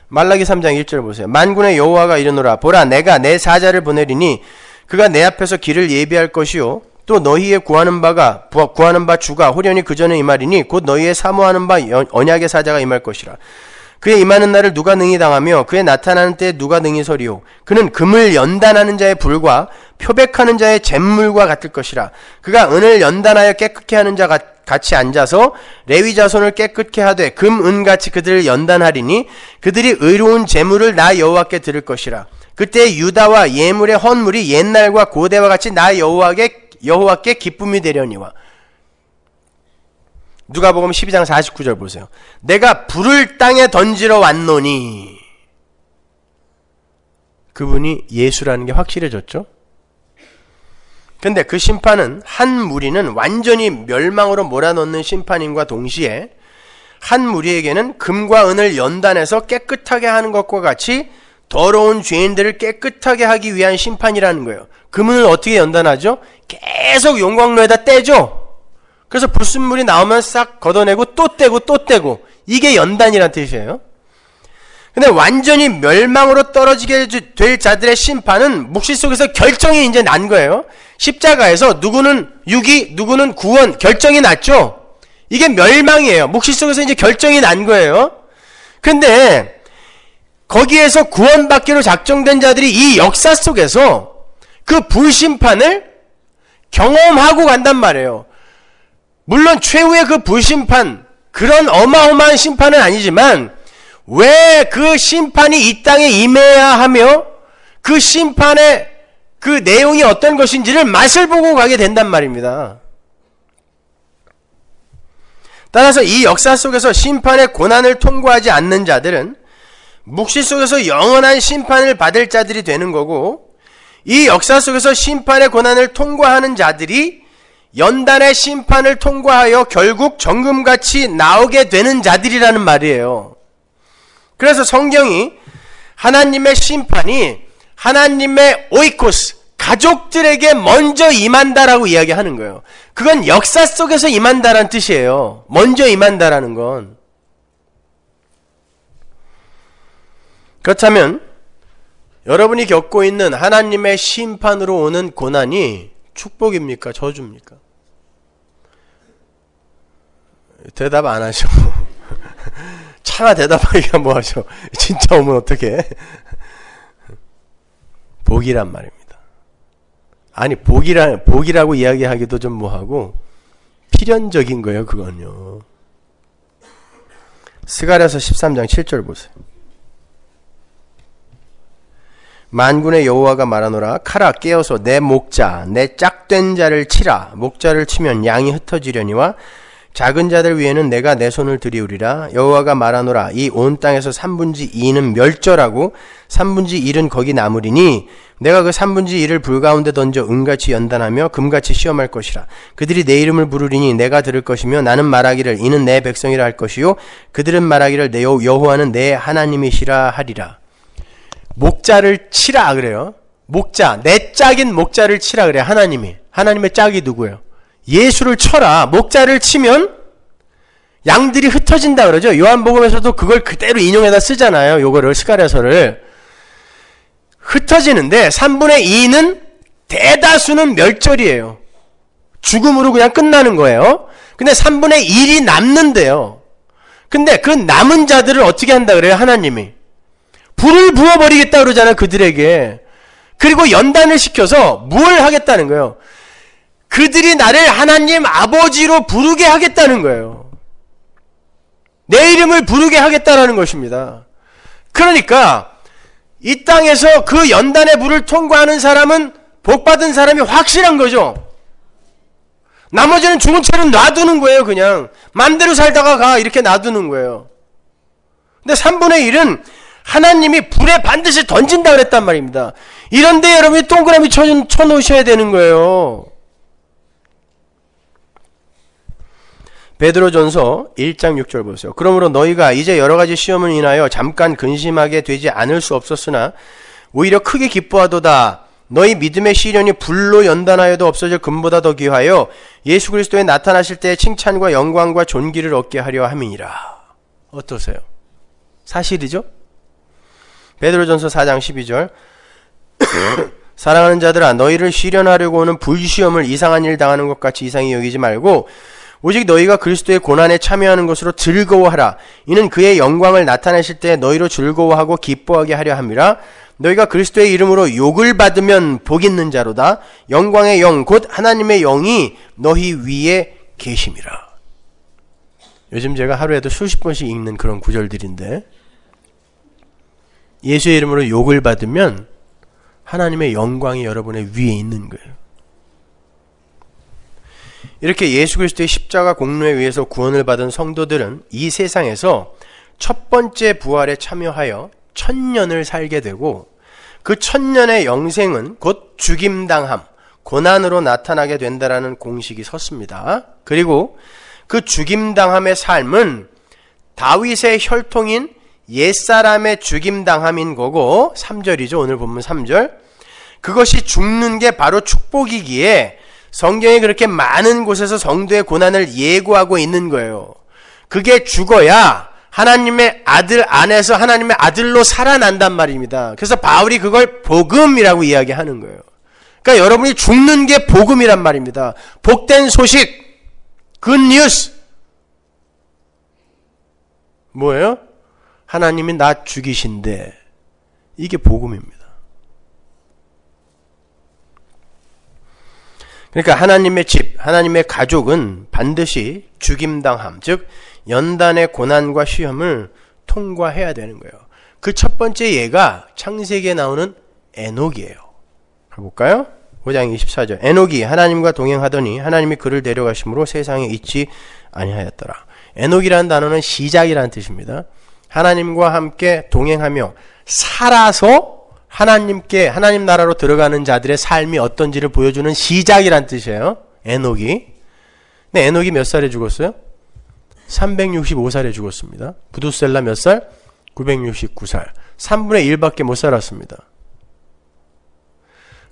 말라기 3장 1절 보세요. 만군의 여호와가 이르노라 보라 내가 내 사자를 보내리니 그가 내 앞에서 길을 예비할 것이요 또 너희의 구하는 바가 구하는 바 주가 호련히 그 전에 임하리니 곧 너희의 사모하는 바 언약의 사자가 임할 것이라. 그의 임하는 날을 누가 능히 당하며 그의 나타나는 때 누가 능히 서리오 그는 금을 연단하는 자의 불과 표백하는 자의 잿물과 같을 것이라 그가 은을 연단하여 깨끗게 하는 자 같이 앉아서 레위 자손을 깨끗게 하되 금 은같이 그들을 연단하리니 그들이 의로운 재물을 나 여호와께 들을 것이라 그때 유다와 예물의 헌물이 옛날과 고대와 같이 나 여호와께 여호와께 기쁨이 되려니와 누가복음 12장 49절 보세요. 내가 불을 땅에 던지러 왔노니 그분이 예수라는 게 확실해졌죠. 근데 그 심판은 한 무리는 완전히 멸망으로 몰아넣는 심판임과 동시에 한 무리에게는 금과 은을 연단해서 깨끗하게 하는 것과 같이 더러운 죄인들을 깨끗하게 하기 위한 심판이라는 거예요. 금은 어떻게 연단하죠? 계속 용광로에다 떼죠. 그래서 불순물이 나오면 싹 걷어내고 또 떼고 또 떼고 이게 연단이란 뜻이에요. 근데 완전히 멸망으로 떨어지게 될 자들의 심판은 묵시 속에서 결정이 이제 난 거예요. 십자가에서 누구는 유기, 누구는 구원, 결정이 났죠? 이게 멸망이에요. 묵시 속에서 이제 결정이 난 거예요. 근데 거기에서 구원받기로 작정된 자들이 이 역사 속에서 그 불심판을 경험하고 간단 말이에요. 물론 최후의 그 불심판, 그런 어마어마한 심판은 아니지만, 왜 그 심판이 이 땅에 임해야 하며, 그 심판의 그 내용이 어떤 것인지를 맛을 보고 가게 된단 말입니다. 따라서 이 역사 속에서 심판의 고난을 통과하지 않는 자들은 묵시 속에서 영원한 심판을 받을 자들이 되는 거고 이 역사 속에서 심판의 고난을 통과하는 자들이 연단의 심판을 통과하여 결국 정금같이 나오게 되는 자들이라는 말이에요. 그래서 성경이 하나님의 심판이 하나님의 오이코스, 가족들에게 먼저 임한다라고 이야기하는 거예요. 그건 역사 속에서 임한다라는 뜻이에요. 먼저 임한다라는 건. 그렇다면 여러분이 겪고 있는 하나님의 심판으로 오는 고난이 축복입니까? 저주입니까? 대답 안 하셔. 차가 대답하기가 뭐하셔. 진짜 오면 어떻게? 복이란 말입니다. 아니 복이라 복이라고 이야기하기도 좀 뭐하고 필연적인 거예요 그건요. 스가랴서 13장 7절 보세요. 만군의 여호와가 말하노라 카라 깨어서 내 목자 내 짝된 자를 치라 목자를 치면 양이 흩어지려니와 작은 자들 위에는 내가 내 손을 들이우리라 여호와가 말하노라 이 온 땅에서 3분지 2는 멸절하고 3분지 1은 거기 남으리니 내가 그 3분지 1을 불 가운데 던져 은같이 연단하며 금같이 시험할 것이라 그들이 내 이름을 부르리니 내가 들을 것이며 나는 말하기를 이는 내 백성이라 할 것이요 그들은 말하기를 내 여호와는 내 하나님이시라 하리라 목자를 치라 그래요 목자 내 짝인 목자를 치라 그래 하나님이 하나님의 짝이 누구예요 예수를 쳐라. 목자를 치면 양들이 흩어진다 그러죠. 요한복음에서도 그걸 그대로 인용해다 쓰잖아요. 요거를 스가랴서를 흩어지는데 3분의 2는 대다수는 멸절이에요. 죽음으로 그냥 끝나는 거예요. 근데 3분의 1이 남는데요. 근데 그 남은 자들을 어떻게 한다 그래요? 하나님이. 불을 부어버리겠다 그러잖아요. 그들에게. 그리고 연단을 시켜서 무엇 하겠다는 거예요. 그들이 나를 하나님 아버지로 부르게 하겠다는 거예요. 내 이름을 부르게 하겠다라는 것입니다. 그러니까 이 땅에서 그 연단의 물을 통과하는 사람은 복받은 사람이 확실한 거죠. 나머지는 죽은 채로 놔두는 거예요, 그냥. 맘대로 살다가 가, 이렇게 놔두는 거예요. 근데 3분의 1은 하나님이 불에 반드시 던진다 그랬단 말입니다. 이런데 여러분이 동그라미 쳐, 쳐놓으셔야 되는 거예요. 베드로전서 1장 6절 보세요. 그러므로 너희가 이제 여러 가지 시험을 인하여 잠깐 근심하게 되지 않을 수 없었으나 오히려 크게 기뻐하도다. 너희 믿음의 시련이 불로 연단하여도 없어질 금보다 더 귀하여 예수 그리스도에 나타나실 때 칭찬과 영광과 존귀를 얻게 하려 함이니라. 어떠세요? 사실이죠? 베드로전서 4장 12절 사랑하는 자들아 너희를 시련하려고 오는 불시험을 이상한 일 당하는 것 같이 이상히 여기지 말고 오직 너희가 그리스도의 고난에 참여하는 것으로 즐거워하라. 이는 그의 영광을 나타내실 때 너희로 즐거워하고 기뻐하게 하려 함이라. 너희가 그리스도의 이름으로 욕을 받으면 복 있는 자로다. 영광의 영, 곧 하나님의 영이 너희 위에 계심이라. 요즘 제가 하루에도 수십 번씩 읽는 그런 구절들인데, 예수의 이름으로 욕을 받으면 하나님의 영광이 여러분의 위에 있는 거예요. 이렇게 예수 그리스도의 십자가 공로에 의해서 구원을 받은 성도들은 이 세상에서 첫 번째 부활에 참여하여 천년을 살게 되고 그 천년의 영생은 곧 죽임당함, 고난으로 나타나게 된다라는 공식이 섰습니다. 그리고 그 죽임당함의 삶은 다윗의 혈통인 옛사람의 죽임당함인 거고 3절이죠. 오늘 본문 3절. 그것이 죽는 게 바로 축복이기에 성경이 그렇게 많은 곳에서 성도의 고난을 예고하고 있는 거예요. 그게 죽어야 하나님의 아들 안에서 하나님의 아들로 살아난단 말입니다. 그래서 바울이 그걸 복음이라고 이야기하는 거예요. 그러니까 여러분이 죽는 게 복음이란 말입니다. 복된 소식, 굿뉴스. 뭐예요? 하나님이 나 죽이신데 이게 복음입니다. 그러니까 하나님의 집, 하나님의 가족은 반드시 죽임당함, 즉 연단의 고난과 시험을 통과해야 되는 거예요. 그 첫 번째 예가 창세기에 나오는 에녹이에요. 볼까요? 5장 24절. 에녹이 하나님과 동행하더니 하나님이 그를 데려가심으로 세상에 있지 아니하였더라. 에녹이라는 단어는 시작이라는 뜻입니다. 하나님과 함께 동행하며 살아서 하나님께 하나님 나라로 들어가는 자들의 삶이 어떤지를 보여주는 시작이란 뜻이에요. 에녹이. 근데 네, 에녹이 몇 살에 죽었어요? 365살에 죽었습니다. 부두셀라 몇 살? 969살. 3분의 1밖에 못 살았습니다.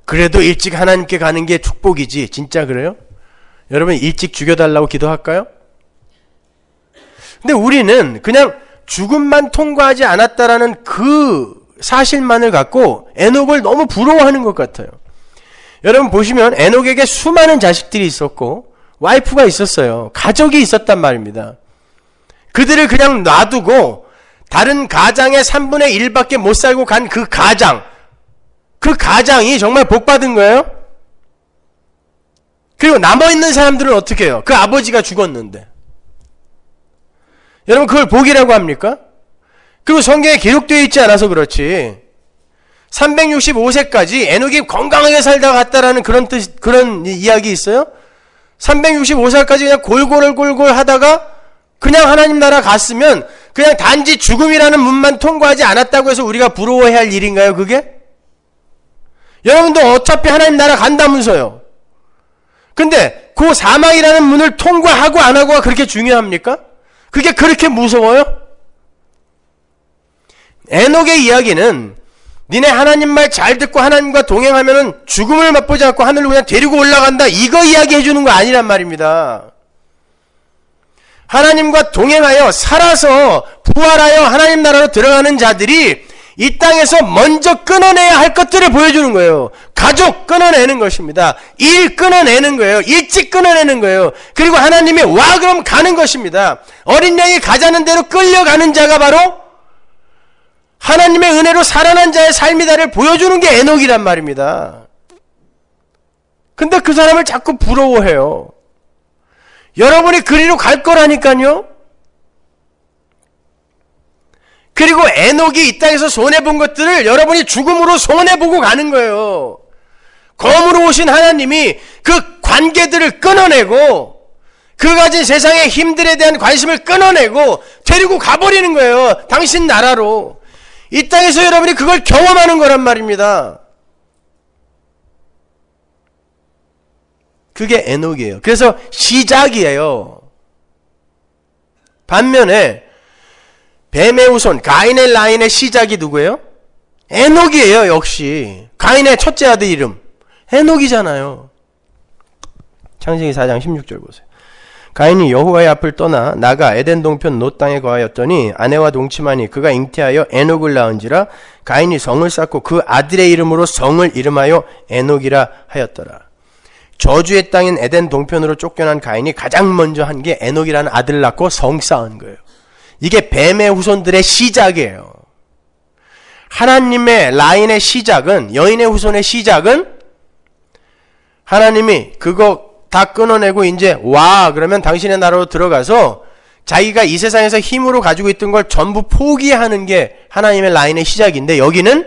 그래도 일찍 하나님께 가는 게 축복이지. 진짜 그래요? 여러분 일찍 죽여달라고 기도할까요? 근데 우리는 그냥 죽음만 통과하지 않았다라는 그 사실만을 갖고 에녹을 너무 부러워하는 것 같아요. 여러분 보시면 에녹에게 수많은 자식들이 있었고 와이프가 있었어요. 가족이 있었단 말입니다. 그들을 그냥 놔두고 다른 가장의 3분의 1밖에 못 살고 간 그 가장 그 가장이 정말 복받은 거예요? 그리고 남아있는 사람들은 어떻게 해요? 그 아버지가 죽었는데. 여러분, 그걸 복이라고 합니까? 그리고 성경에 기록되어 있지 않아서 그렇지. 365세까지 에녹이 건강하게 살다 갔다라는 그런 뜻, 그런 이야기 있어요? 365살까지 그냥 골골골골 하다가 그냥 하나님 나라 갔으면 그냥 단지 죽음이라는 문만 통과하지 않았다고 해서 우리가 부러워해야 할 일인가요, 그게? 여러분도 어차피 하나님 나라 간다면서요. 근데 그 사망이라는 문을 통과하고 안 하고가 그렇게 중요합니까? 그게 그렇게 무서워요? 에녹의 이야기는 니네 하나님 말 잘 듣고 하나님과 동행하면은 죽음을 맛보지 않고 하늘로 그냥 데리고 올라간다. 이거 이야기해 주는 거 아니란 말입니다. 하나님과 동행하여 살아서 부활하여 하나님 나라로 들어가는 자들이 이 땅에서 먼저 끊어내야 할 것들을 보여주는 거예요. 가족 끊어내는 것입니다. 일 끊어내는 거예요. 일찍 끊어내는 거예요. 그리고 하나님이 와 그럼 가는 것입니다. 어린 양이 가자는 대로 끌려가는 자가 바로 하나님의 은혜로 살아난 자의 삶이다를 보여주는 게 에녹이란 말입니다. 근데 그 사람을 자꾸 부러워해요. 여러분이 그리로 갈 거라니까요. 그리고 에녹이 이 땅에서 손해본 것들을 여러분이 죽음으로 손해보고 가는 거예요. 검으로 오신 하나님이 그 관계들을 끊어내고 그 가진 세상의 힘들에 대한 관심을 끊어내고 데리고 가버리는 거예요. 당신 나라로. 이 땅에서 여러분이 그걸 경험하는 거란 말입니다. 그게 에녹이에요. 그래서 시작이에요. 반면에 뱀의 후손 가인의 라인의 시작이 누구예요? 에녹이에요 역시. 가인의 첫째 아들 이름 에녹이잖아요. 창세기 4장 16절 보세요. 가인이 여호와의 앞을 떠나 나가 에덴 동편 노 땅에 거하였더니 아내와 동침하니 그가 잉태하여 에녹을 낳은지라 가인이 성을 쌓고 그 아들의 이름으로 성을 이름하여 에녹이라 하였더라. 저주의 땅인 에덴 동편으로 쫓겨난 가인이 가장 먼저 한 게 에녹이라는 아들 낳고 성 쌓은 거예요. 이게 뱀의 후손들의 시작이에요. 하나님의 라인의 시작은 여인의 후손의 시작은 하나님이 그거 다 끊어내고 이제 와 그러면 당신의 나라로 들어가서 자기가 이 세상에서 힘으로 가지고 있던 걸 전부 포기하는 게 하나님의 라인의 시작인데 여기는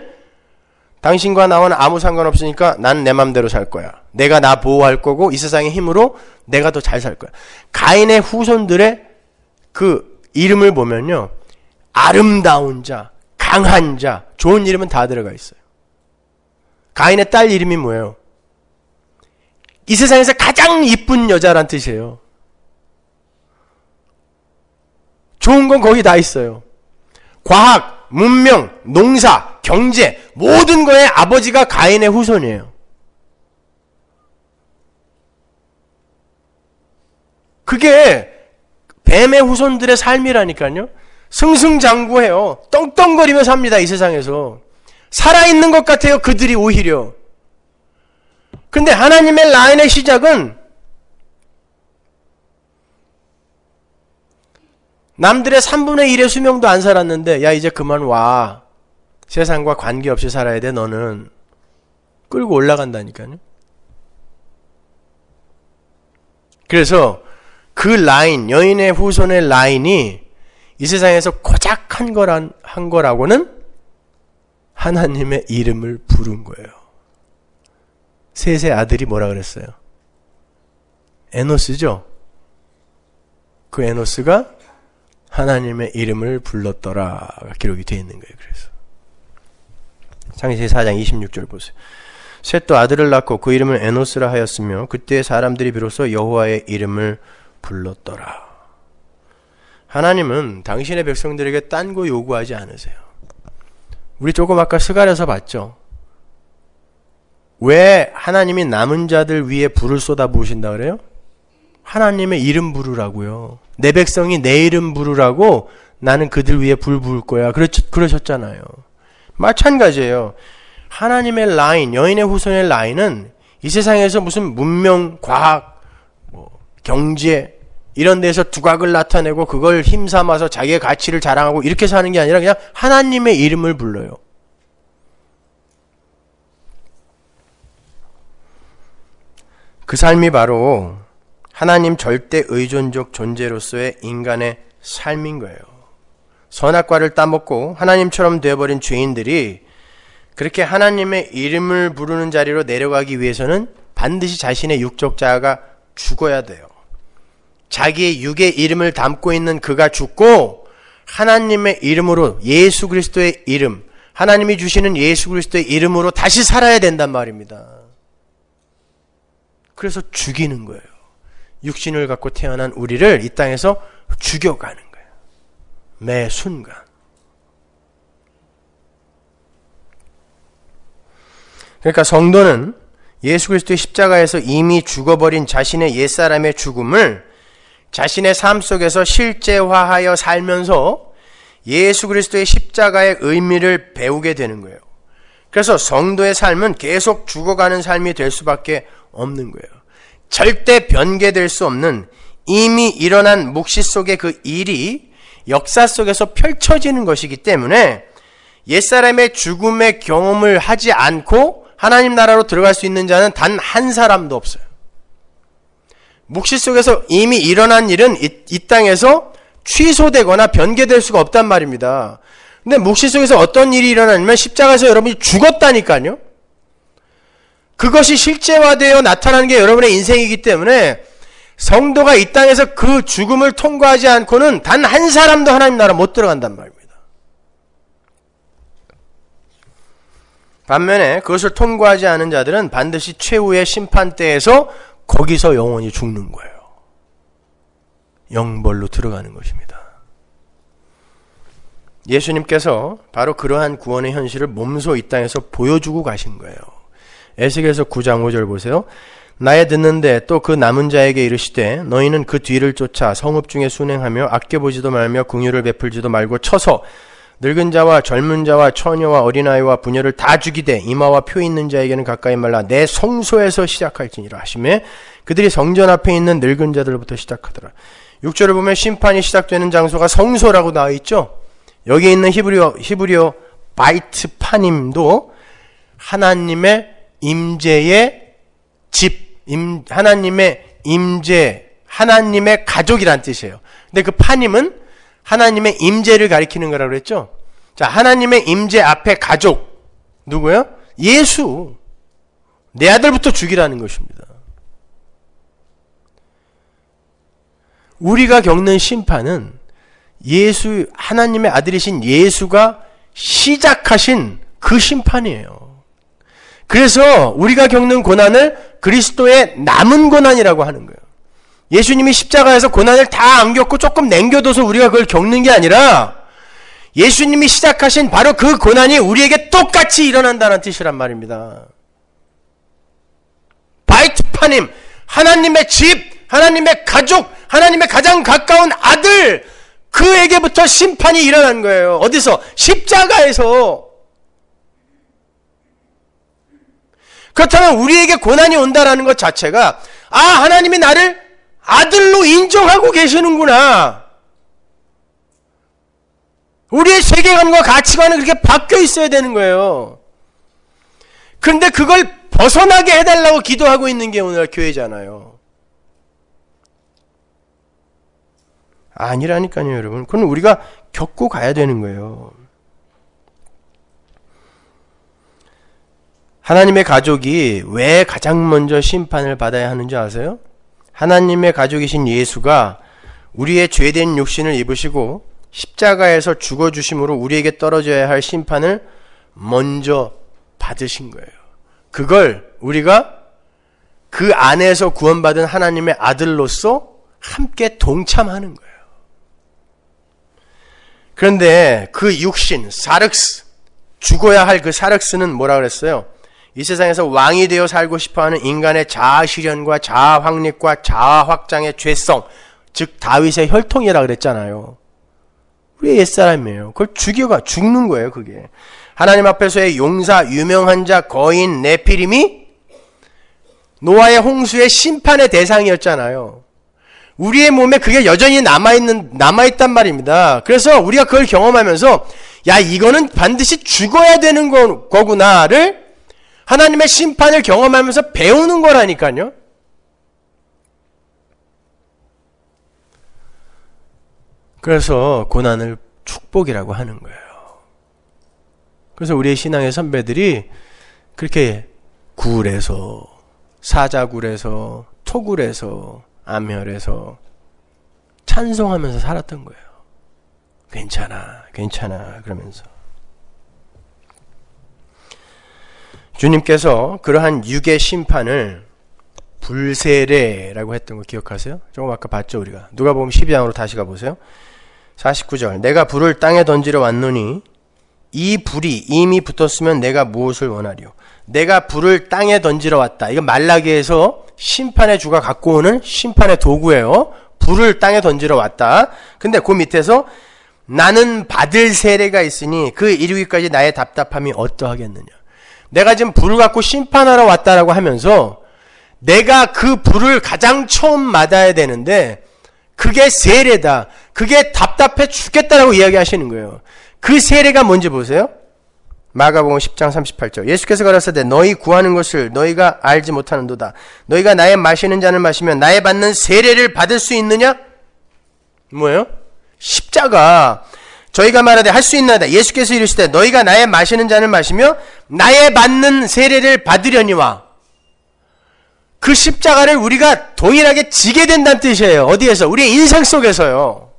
당신과 나와는 아무 상관없으니까 난 내 맘대로 살 거야. 내가 나 보호할 거고 이 세상의 힘으로 내가 더 잘 살 거야. 가인의 후손들의 그 이름을 보면요. 아름다운 자, 강한 자, 좋은 이름은 다 들어가 있어요. 가인의 딸 이름이 뭐예요? 이 세상에서 가장 이쁜 여자란 뜻이에요. 좋은 건 거기 다 있어요. 과학, 문명, 농사, 경제 모든 거에 아버지가 가인의 후손이에요. 그게 뱀의 후손들의 삶이라니까요. 승승장구해요. 떵떵거리며 삽니다. 이 세상에서. 살아있는 것 같아요. 그들이 오히려. 근데 하나님의 라인의 시작은 남들의 3분의 1의 수명도 안 살았는데 야 이제 그만 와. 세상과 관계없이 살아야 돼 너는. 끌고 올라간다니까요. 그래서 그 라인, 여인의 후손의 라인이 이 세상에서 고작 한, 거란, 한 거라고는 하나님의 이름을 부른 거예요. 셋의 아들이 뭐라 그랬어요? 에노스죠? 그 에노스가 하나님의 이름을 불렀더라. 기록이 되어 있는 거예요. 그래서. 창세 4장 26절 보세요. 셋도 아들을 낳고 그 이름을 에노스라 하였으며 그때 사람들이 비로소 여호와의 이름을 불렀더라. 하나님은 당신의 백성들에게 딴 거 요구하지 않으세요. 우리 조금 아까 스가려서 봤죠. 왜 하나님이 남은 자들 위에 불을 쏟아부으신다 그래요? 하나님의 이름 부르라고요. 내 백성이 내 이름 부르라고 나는 그들 위에 불 부을 거야. 그러, 그렇죠, 그러셨잖아요. 마찬가지예요. 하나님의 라인, 여인의 후손의 라인은 이 세상에서 무슨 문명, 과학, 뭐 경제 이런 데서 두각을 나타내고 그걸 힘삼아서 자기의 가치를 자랑하고 이렇게 사는 게 아니라 그냥 하나님의 이름을 불러요. 그 삶이 바로 하나님 절대 의존적 존재로서의 인간의 삶인 거예요. 선악과를 따먹고 하나님처럼 되어버린 죄인들이 그렇게 하나님의 이름을 부르는 자리로 내려가기 위해서는 반드시 자신의 육적자가 죽어야 돼요. 자기의 육의 이름을 담고 있는 그가 죽고 하나님의 이름으로 예수 그리스도의 이름, 하나님이 주시는 예수 그리스도의 이름으로 다시 살아야 된단 말입니다. 그래서 죽이는 거예요. 육신을 갖고 태어난 우리를 이 땅에서 죽여가는 거예요. 매 순간. 그러니까 성도는 예수 그리스도의 십자가에서 이미 죽어버린 자신의 옛사람의 죽음을 자신의 삶 속에서 실제화하여 살면서 예수 그리스도의 십자가의 의미를 배우게 되는 거예요. 그래서 성도의 삶은 계속 죽어가는 삶이 될 수밖에 없는 거예요. 절대 변개될 수 없는 이미 일어난 묵시 속의 그 일이 역사 속에서 펼쳐지는 것이기 때문에 옛사람의 죽음의 경험을 하지 않고 하나님 나라로 들어갈 수 있는 자는 단 한 사람도 없어요. 묵시 속에서 이미 일어난 일은 이, 이 땅에서 취소되거나 변개될 수가 없단 말입니다. 근데 묵시 속에서 어떤 일이 일어나냐면 십자가에서 여러분이 죽었다니까요. 그것이 실제화되어 나타나는 게 여러분의 인생이기 때문에 성도가 이 땅에서 그 죽음을 통과하지 않고는 단 한 사람도 하나님 나라 못 들어간단 말입니다. 반면에 그것을 통과하지 않은 자들은 반드시 최후의 심판대에서 거기서 영원히 죽는 거예요. 영벌로 들어가는 것입니다. 예수님께서 바로 그러한 구원의 현실을 몸소 이 땅에서 보여주고 가신 거예요. 에스겔서 9장 5절 보세요. 나의 듣는데 또 그 남은 자에게 이르시되 너희는 그 뒤를 쫓아 성읍 중에 순행하며 아껴보지도 말며 궁유를 베풀지도 말고 쳐서 늙은 자와 젊은 자와 처녀와 어린아이와 부녀를 다 죽이되 이마와 표 있는 자에게는 가까이 말라 내 성소에서 시작할지니라 하심에 그들이 성전 앞에 있는 늙은 자들부터 시작하더라. 6절을 보면 심판이 시작되는 장소가 성소라고 나와 있죠. 여기 있는 히브리어 히브리어 바이트 파님도 하나님의 임재의 집, 임, 하나님의 임재, 하나님의 가족이란 뜻이에요. 근데 그 파님은 하나님의 임재를 가리키는 거라고 그랬죠. 자, 하나님의 임재 앞에 가족 누구요? 예수. 내 아들부터 죽이라는 것입니다. 우리가 겪는 심판은 예수 하나님의 아들이신 예수가 시작하신 그 심판이에요. 그래서 우리가 겪는 고난을 그리스도의 남은 고난이라고 하는 거예요. 예수님이 십자가에서 고난을 다 안 겪고 조금 남겨둬서 우리가 그걸 겪는 게 아니라 예수님이 시작하신 바로 그 고난이 우리에게 똑같이 일어난다는 뜻이란 말입니다. 바이트파님, 하나님의 집, 하나님의 가족, 하나님의 가장 가까운 아들, 그에게부터 심판이 일어난 거예요. 어디서? 십자가에서. 그렇다면 우리에게 고난이 온다라는 것 자체가 아 하나님이 나를 아들로 인정하고 계시는구나. 우리의 세계관과 가치관은 그렇게 바뀌어 있어야 되는 거예요. 그런데 그걸 벗어나게 해달라고 기도하고 있는 게 오늘 교회잖아요. 아니라니까요, 여러분. 그건 우리가 겪고 가야 되는 거예요. 하나님의 가족이 왜 가장 먼저 심판을 받아야 하는지 아세요? 하나님의 가족이신 예수가 우리의 죄된 육신을 입으시고 십자가에서 죽어 주심으로 우리에게 떨어져야 할 심판을 먼저 받으신 거예요. 그걸 우리가 그 안에서 구원받은 하나님의 아들로서 함께 동참하는 거예요. 그런데 그 육신, 사륵스, 죽어야 할 그 사륵스는 뭐라 그랬어요? 이 세상에서 왕이 되어 살고 싶어하는 인간의 자아 실현과 자아 확립과 자아 확장의 죄성, 즉 다윗의 혈통이라 그랬잖아요. 우리 옛사람이에요. 그걸 죽여가 죽는 거예요, 그게. 하나님 앞에서의 용사, 유명한 자, 거인, 네피림이 노아의 홍수의 심판의 대상이었잖아요. 우리의 몸에 그게 여전히 남아있는, 남아있단 말입니다. 그래서 우리가 그걸 경험하면서, 야, 이거는 반드시 죽어야 되는 거, 거구나를 하나님의 심판을 경험하면서 배우는 거라니까요. 그래서 고난을 축복이라고 하는 거예요. 그래서 우리의 신앙의 선배들이 그렇게 굴에서 사자굴에서 토굴에서 암혈에서 찬송하면서 살았던 거예요. 괜찮아, 괜찮아 그러면서 주님께서 그러한 육의 심판을 불세례라고 했던 거 기억하세요? 조금 아까 봤죠 우리가 누가 보면 12장으로 다시 가보세요 49절 내가 불을 땅에 던지러 왔느니이 불이 이미 붙었으면 내가 무엇을 원하리요 내가 불을 땅에 던지러 왔다 이거 말라기에서 심판의 주가 갖고 오는 심판의 도구예요 불을 땅에 던지러 왔다 근데 그 밑에서 나는 받을 세례가 있으니 그 이루기까지 나의 답답함이 어떠하겠느냐 내가 지금 불을 갖고 심판하러 왔다라고 하면서 내가 그 불을 가장 처음 맞아야 되는데 그게 세례다. 그게 답답해 죽겠다라고 이야기하시는 거예요. 그 세례가 뭔지 보세요. 마가복음 10장 38절. 예수께서 가라사대 너희 구하는 것을 너희가 알지 못하는도다. 너희가 나의 마시는 잔을 마시면 나의 받는 세례를 받을 수 있느냐? 뭐예요? 십자가 저희가 말하되 할 수 있나이다. 예수께서 이르시되 너희가 나의 마시는 잔을 마시며 나의 받는 세례를 받으려니와 그 십자가를 우리가 동일하게 지게 된다는 뜻이에요. 어디에서? 우리의 인생 속에서요.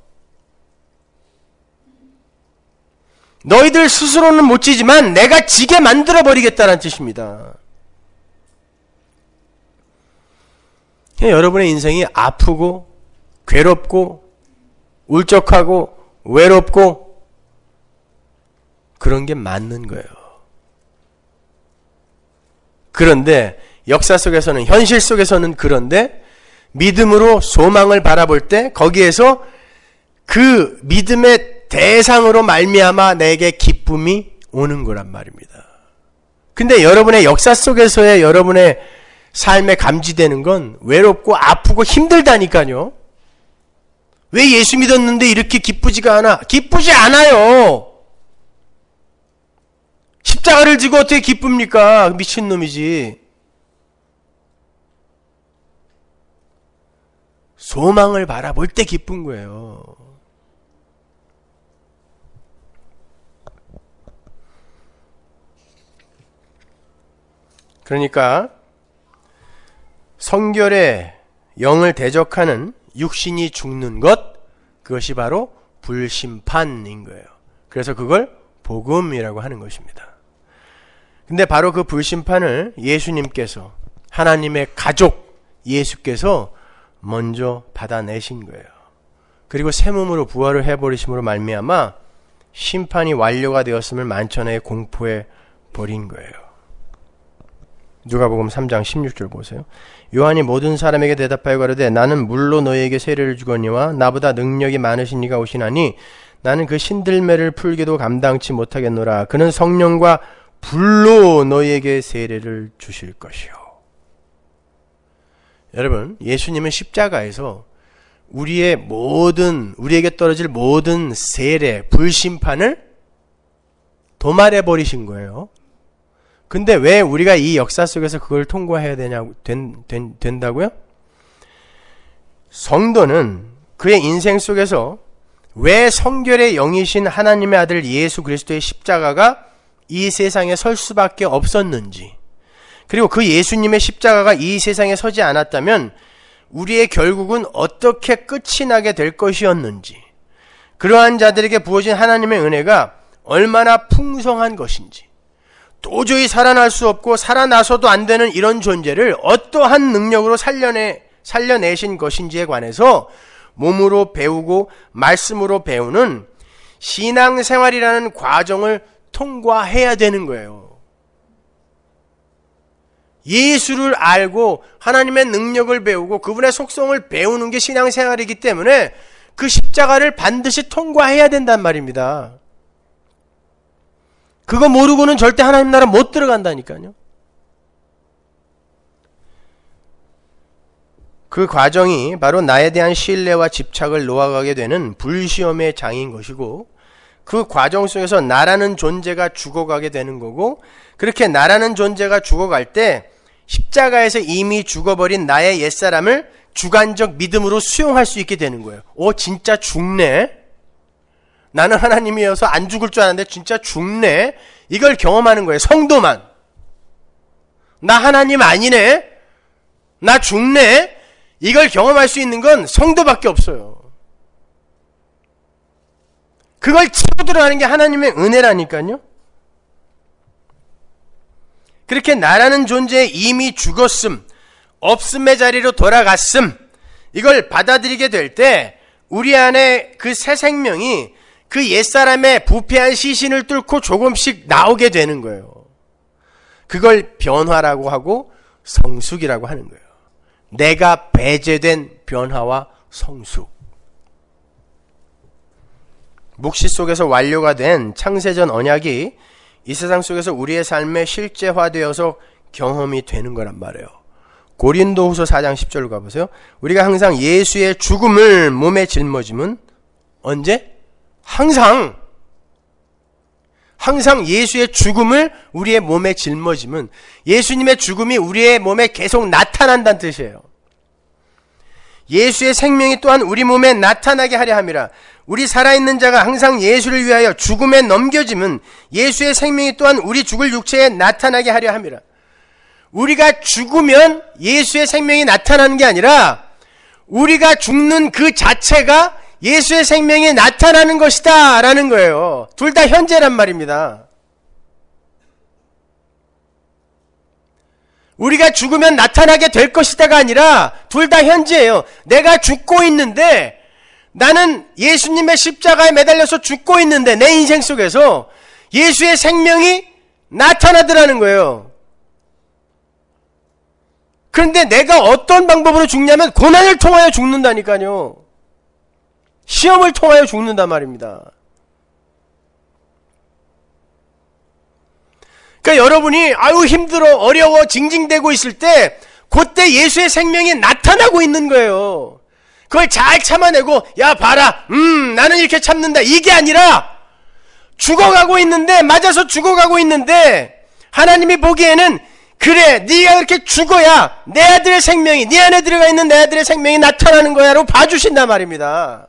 너희들 스스로는 못 지지만 내가 지게 만들어 버리겠다는 뜻입니다. 여러분의 인생이 아프고 괴롭고 울적하고 외롭고 그런 게 맞는 거예요. 그런데 역사 속에서는 현실 속에서는 그런데 믿음으로 소망을 바라볼 때 거기에서 그 믿음의 대상으로 말미암아 내게 기쁨이 오는 거란 말입니다. 근데 여러분의 역사 속에서의 여러분의 삶에 감지되는 건 외롭고 아프고 힘들다니까요. 왜 예수 믿었는데 이렇게 기쁘지가 않아? 기쁘지 않아요. 십자가를 지고 어떻게 기쁩니까? 미친놈이지. 소망을 바라볼 때 기쁜 거예요. 그러니까 성결의 영을 대적하는 육신이 죽는 것 그것이 바로 불심판인 거예요. 그래서 그걸 복음이라고 하는 것입니다. 근데 바로 그 불심판을 예수님께서 하나님의 가족 예수께서 먼저 받아내신 거예요. 그리고 새 몸으로 부활을 해버리심으로 말미암아 심판이 완료가 되었음을 만천하의 공포해 버린 거예요. 누가복음 3장 16절 보세요. 요한이 모든 사람에게 대답하여 가르되 나는 물로 너희에게 세례를 주거니와 나보다 능력이 많으신 이가 오시나니 나는 그 신들매를 풀기도 감당치 못하겠노라. 그는 성령과 불로 너희에게 세례를 주실 것이요. 여러분, 예수님은 십자가에서 우리의 모든 우리에게 떨어질 모든 세례, 불심판을 도말해 버리신 거예요. 근데 왜 우리가 이 역사 속에서 그걸 통과해야 되냐고 된, 된, 된다고요? 성도는 그의 인생 속에서 왜 성결의 영이신 하나님의 아들 예수 그리스도의 십자가가 이 세상에 설 수밖에 없었는지, 그리고 그 예수님의 십자가가 이 세상에 서지 않았다면 우리의 결국은 어떻게 끝이 나게 될 것이었는지, 그러한 자들에게 부어진 하나님의 은혜가 얼마나 풍성한 것인지, 도저히 살아날 수 없고 살아나서도 안 되는 이런 존재를 어떠한 능력으로 살려내, 살려내신 것인지에 관해서 몸으로 배우고 말씀으로 배우는 신앙생활이라는 과정을 통과해야 되는 거예요. 예수를 알고 하나님의 능력을 배우고 그분의 속성을 배우는 게 신앙생활이기 때문에 그 십자가를 반드시 통과해야 된단 말입니다. 그거 모르고는 절대 하나님 나라 못 들어간다니까요. 그 과정이 바로 나에 대한 신뢰와 집착을 놓아가게 되는 불시험의 장인 것이고 그 과정 속에서 나라는 존재가 죽어가게 되는 거고 그렇게 나라는 존재가 죽어갈 때 십자가에서 이미 죽어버린 나의 옛사람을 주관적 믿음으로 수용할 수 있게 되는 거예요. 오 어, 진짜 죽네. 나는 하나님이어서 안 죽을 줄 알았는데 진짜 죽네. 이걸 경험하는 거예요. 성도만. 나 하나님 아니네. 나 죽네. 이걸 경험할 수 있는 건 성도밖에 없어요. 그걸 치고 들어가는 게 하나님의 은혜라니까요. 그렇게 나라는 존재에 이미 죽었음, 없음의 자리로 돌아갔음, 이걸 받아들이게 될 때 우리 안에 그 새 생명이 그 옛사람의 부패한 시신을 뚫고 조금씩 나오게 되는 거예요. 그걸 변화라고 하고 성숙이라고 하는 거예요. 내가 배제된 변화와 성숙. 묵시 속에서 완료가 된 창세전 언약이 이 세상 속에서 우리의 삶에 실제화되어서 경험이 되는 거란 말이에요. 고린도후서 4장 1 0절 가보세요. 우리가 항상 예수의 죽음을 몸에 짊어짐은 언제? 항상 항상 예수의 죽음을 우리의 몸에 짊어짐은 예수님의 죽음이 우리의 몸에 계속 나타난다는 뜻이에요. 예수의 생명이 또한 우리 몸에 나타나게 하려 함이라. 우리 살아있는 자가 항상 예수를 위하여 죽음에 넘겨지면 예수의 생명이 또한 우리 죽을 육체에 나타나게 하려 합니다. 우리가 죽으면 예수의 생명이 나타나는 게 아니라 우리가 죽는 그 자체가 예수의 생명이 나타나는 것이다 라는 거예요. 둘 다 현재란 말입니다. 우리가 죽으면 나타나게 될 것이다가 아니라 둘 다 현재예요. 내가 죽고 있는데 나는 예수님의 십자가에 매달려서 죽고 있는데 내 인생 속에서 예수의 생명이 나타나더라는 거예요. 그런데 내가 어떤 방법으로 죽냐면 고난을 통하여 죽는다니까요. 시험을 통하여 죽는단 말입니다. 그러니까 여러분이 아유 힘들어 어려워 징징대고 있을 때 그때 예수의 생명이 나타나고 있는 거예요. 그걸 잘 참아내고 야 봐라 음 나는 이렇게 참는다 이게 아니라 죽어가고 있는데 맞아서 죽어가고 있는데 하나님이 보기에는 그래 네가 그렇게 죽어야 내 아들의 생명이 네 안에 들어가 있는 내 아들의 생명이 나타나는 거야로 봐주신단 말입니다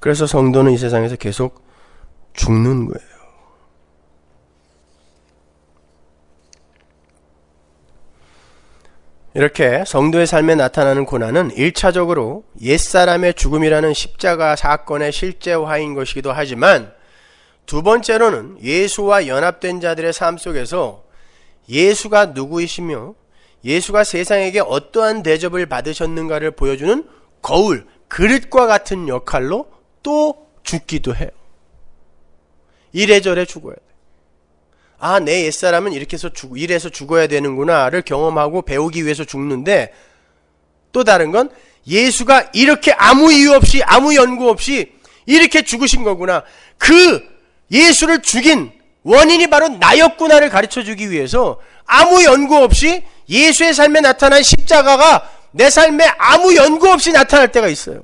그래서 성도는 이 세상에서 계속 죽는 거예요 이렇게 성도의 삶에 나타나는 고난은 1차적으로 옛사람의 죽음이라는 십자가 사건의 실제화인 것이기도 하지만 두 번째로는 예수와 연합된 자들의 삶 속에서 예수가 누구이시며 예수가 세상에게 어떠한 대접을 받으셨는가를 보여주는 거울, 그릇과 같은 역할로 또 죽기도 해요. 이래저래 죽어요. 아, 내 옛사람은 이렇게 해서 죽, 이래서 죽어야 되는구나를 경험하고 배우기 위해서 죽는데 또 다른 건 예수가 이렇게 아무 이유 없이 아무 연구 없이 이렇게 죽으신 거구나. 그 예수를 죽인 원인이 바로 나였구나를 가르쳐 주기 위해서 아무 연구 없이 예수의 삶에 나타난 십자가가 내 삶에 아무 연구 없이 나타날 때가 있어요.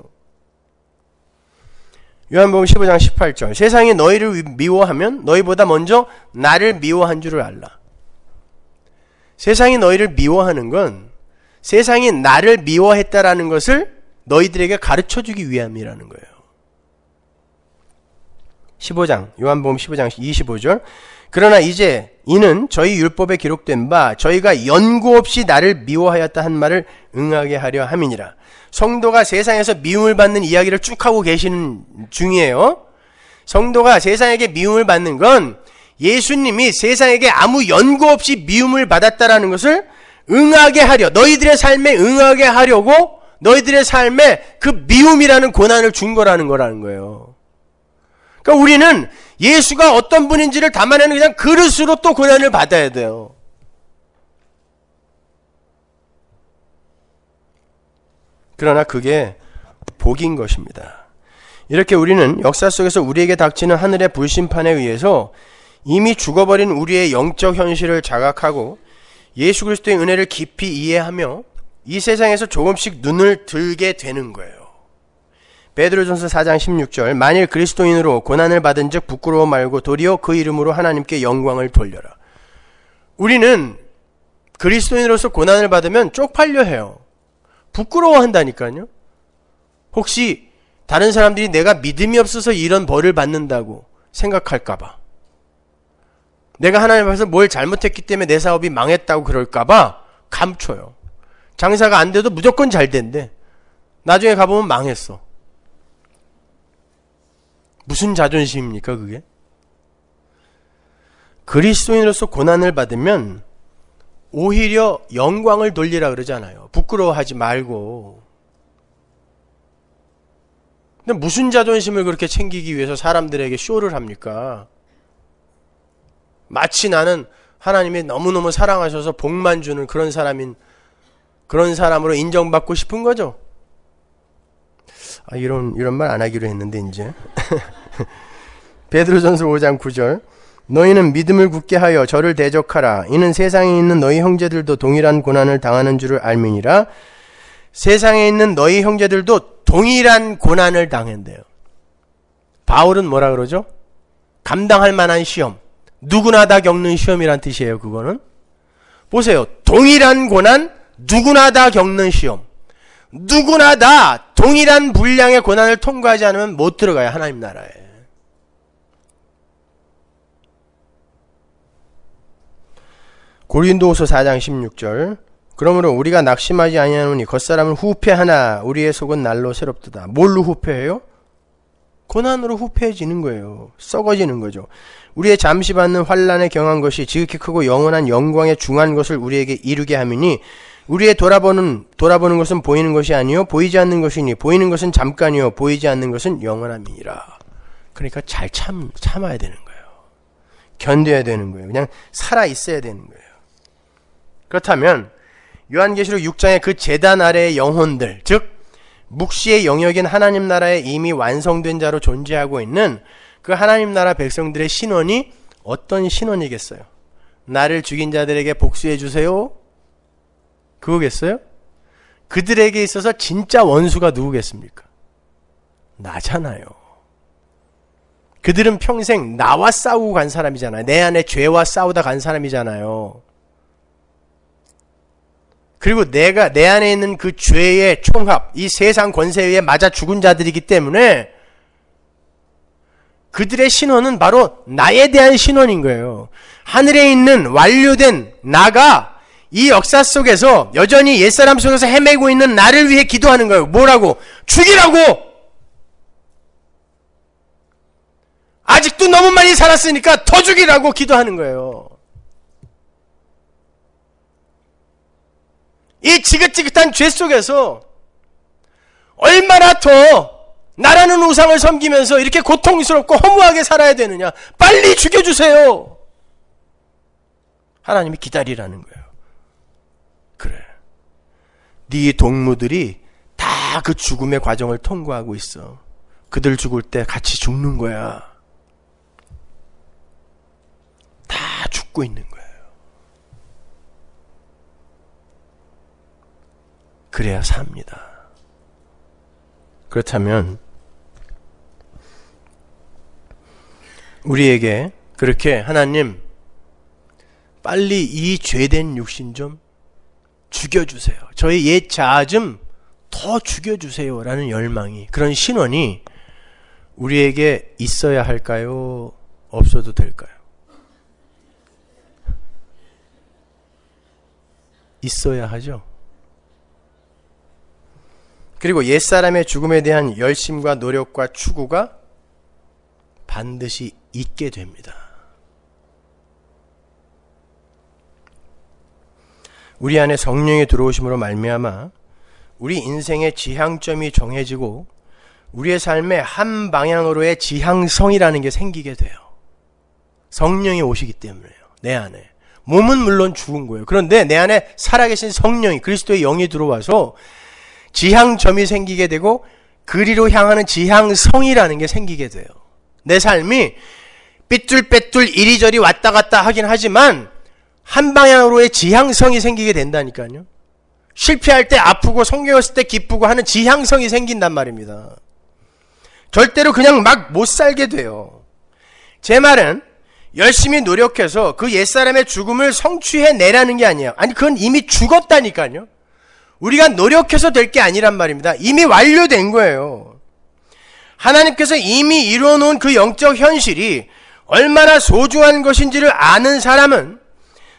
요한복음 15장 18절. 세상이 너희를 미워하면 너희보다 먼저 나를 미워한 줄을 알라. 세상이 너희를 미워하는 건 세상이 나를 미워했다라는 것을 너희들에게 가르쳐 주기 위함이라는 거예요. 15장, 요한복음 15장 25절. 그러나 이제 이는 저희 율법에 기록된 바 저희가 연구 없이 나를 미워하였다 한 말을 응하게 하려 함이니라. 성도가 세상에서 미움을 받는 이야기를 쭉 하고 계시는 중이에요. 성도가 세상에게 미움을 받는 건 예수님이 세상에게 아무 연구 없이 미움을 받았다라는 것을 응하게 하려 너희들의 삶에 응하게 하려고 너희들의 삶에 그 미움이라는 고난을 준 거라는 거라는 거예요. 그러니까 우리는 예수가 어떤 분인지를 담아내는 그냥 그릇으로 또 고난을 받아야 돼요. 그러나 그게 복인 것입니다. 이렇게 우리는 역사 속에서 우리에게 닥치는 하늘의 불심판에 의해서 이미 죽어버린 우리의 영적 현실을 자각하고 예수 그리스도의 은혜를 깊이 이해하며 이 세상에서 조금씩 눈을 들게 되는 거예요. 베드로전서 4장 16절 만일 그리스도인으로 고난을 받은즉 부끄러워 말고 도리어 그 이름으로 하나님께 영광을 돌려라. 우리는 그리스도인으로서 고난을 받으면 쪽팔려 해요. 부끄러워한다니까요. 혹시 다른 사람들이 내가 믿음이 없어서 이런 벌을 받는다고 생각할까봐. 내가 하나님 앞에서 뭘 잘못했기 때문에 내 사업이 망했다고 그럴까봐 감춰요. 장사가 안 돼도 무조건 잘 된대. 나중에 가보면 망했어. 무슨 자존심입니까, 그게? 그리스도인으로서 고난을 받으면 오히려 영광을 돌리라 그러잖아요. 부끄러워하지 말고. 근데 무슨 자존심을 그렇게 챙기기 위해서 사람들에게 쇼를 합니까? 마치 나는 하나님이 너무너무 사랑하셔서 복만 주는 그런 사람인 그런 사람으로 인정받고 싶은 거죠. 아, 이런 이런 말 안 하기로 했는데 이제 베드로전서 5장 9절 너희는 믿음을 굳게 하여 저를 대적하라. 이는 세상에 있는 너희 형제들도 동일한 고난을 당하는 줄을 알미니라. 세상에 있는 너희 형제들도 동일한 고난을 당한대요. 바울은 뭐라 그러죠? 감당할 만한 시험. 누구나 다 겪는 시험이란 뜻이에요, 그거는. 보세요. 동일한 고난, 누구나 다 겪는 시험. 누구나 다 동일한 분량의 고난을 통과하지 않으면 못 들어가요, 하나님 나라에. 고린도후서 4장 16절 그러므로 우리가 낙심하지 아니하노니 겉사람은 후패하나 우리의 속은 날로 새롭도다. 뭘로 후패해요? 고난으로 후패해지는 거예요. 썩어지는 거죠. 우리의 잠시 받는 환란에 경한 것이 지극히 크고 영원한 영광에 중한 것을 우리에게 이루게 함이니 우리의 돌아보는 돌아보는 것은 보이는 것이 아니요 보이지 않는 것이니 보이는 것은 잠깐이요 보이지 않는 것은 영원함이니라. 그러니까 잘 참 참아야 되는 거예요. 견뎌야 되는 거예요. 그냥 살아 있어야 되는 거예요. 그렇다면 요한계시록 6장의 그 재단 아래의 영혼들, 즉 묵시의 영역인 하나님 나라에 이미 완성된 자로 존재하고 있는 그 하나님 나라 백성들의 신원이 어떤 신원이겠어요? 나를 죽인 자들에게 복수해 주세요. 그거겠어요? 그들에게 있어서 진짜 원수가 누구겠습니까? 나잖아요. 그들은 평생 나와 싸우고 간 사람이잖아요. 내 안에 죄와 싸우다 간 사람이잖아요. 그리고 내가 내 안에 있는 그 죄의 총합, 이 세상 권세에 맞아 죽은 자들이기 때문에 그들의 신원은 바로 나에 대한 신원인 거예요. 하늘에 있는 완료된 나가 이 역사 속에서 여전히 옛사람 속에서 헤매고 있는 나를 위해 기도하는 거예요. 뭐라고? 죽이라고! 아직도 너무 많이 살았으니까 더 죽이라고 기도하는 거예요. 이 지긋지긋한 죄 속에서 얼마나 더 나라는 우상을 섬기면서 이렇게 고통스럽고 허무하게 살아야 되느냐. 빨리 죽여주세요. 하나님이 기다리라는 거예요. 그래. 네 동무들이 다 그 죽음의 과정을 통과하고 있어. 그들 죽을 때 같이 죽는 거야. 다 죽고 있는 거야. 그래야 삽니다. 그렇다면 우리에게 그렇게 하나님 빨리 이 죄된 육신 좀 죽여주세요. 저의 옛 자아 좀 더 죽여주세요. 라는 열망이, 그런 신원이 우리에게 있어야 할까요? 없어도 될까요? 있어야 하죠. 그리고 옛사람의 죽음에 대한 열심과 노력과 추구가 반드시 있게 됩니다. 우리 안에 성령이 들어오심으로 말미암아 우리 인생의 지향점이 정해지고 우리의 삶의 한 방향으로의 지향성이라는 게 생기게 돼요. 성령이 오시기 때문에요. 내 안에. 몸은 물론 죽은 거예요. 그런데 내 안에 살아계신 성령이 그리스도의 영이 들어와서 지향점이 생기게 되고 그리로 향하는 지향성이라는 게 생기게 돼요. 내 삶이 삐뚤빼뚤 이리저리 왔다 갔다 하긴 하지만 한 방향으로의 지향성이 생기게 된다니까요. 실패할 때 아프고 성공했을 때 기쁘고 하는 지향성이 생긴단 말입니다. 절대로 그냥 막 못 살게 돼요. 제 말은 열심히 노력해서 그 옛사람의 죽음을 성취해내라는 게 아니에요. 아니 그건 이미 죽었다니까요. 우리가 노력해서 될 게 아니란 말입니다. 이미 완료된 거예요. 하나님께서 이미 이루어놓은 그 영적 현실이 얼마나 소중한 것인지를 아는 사람은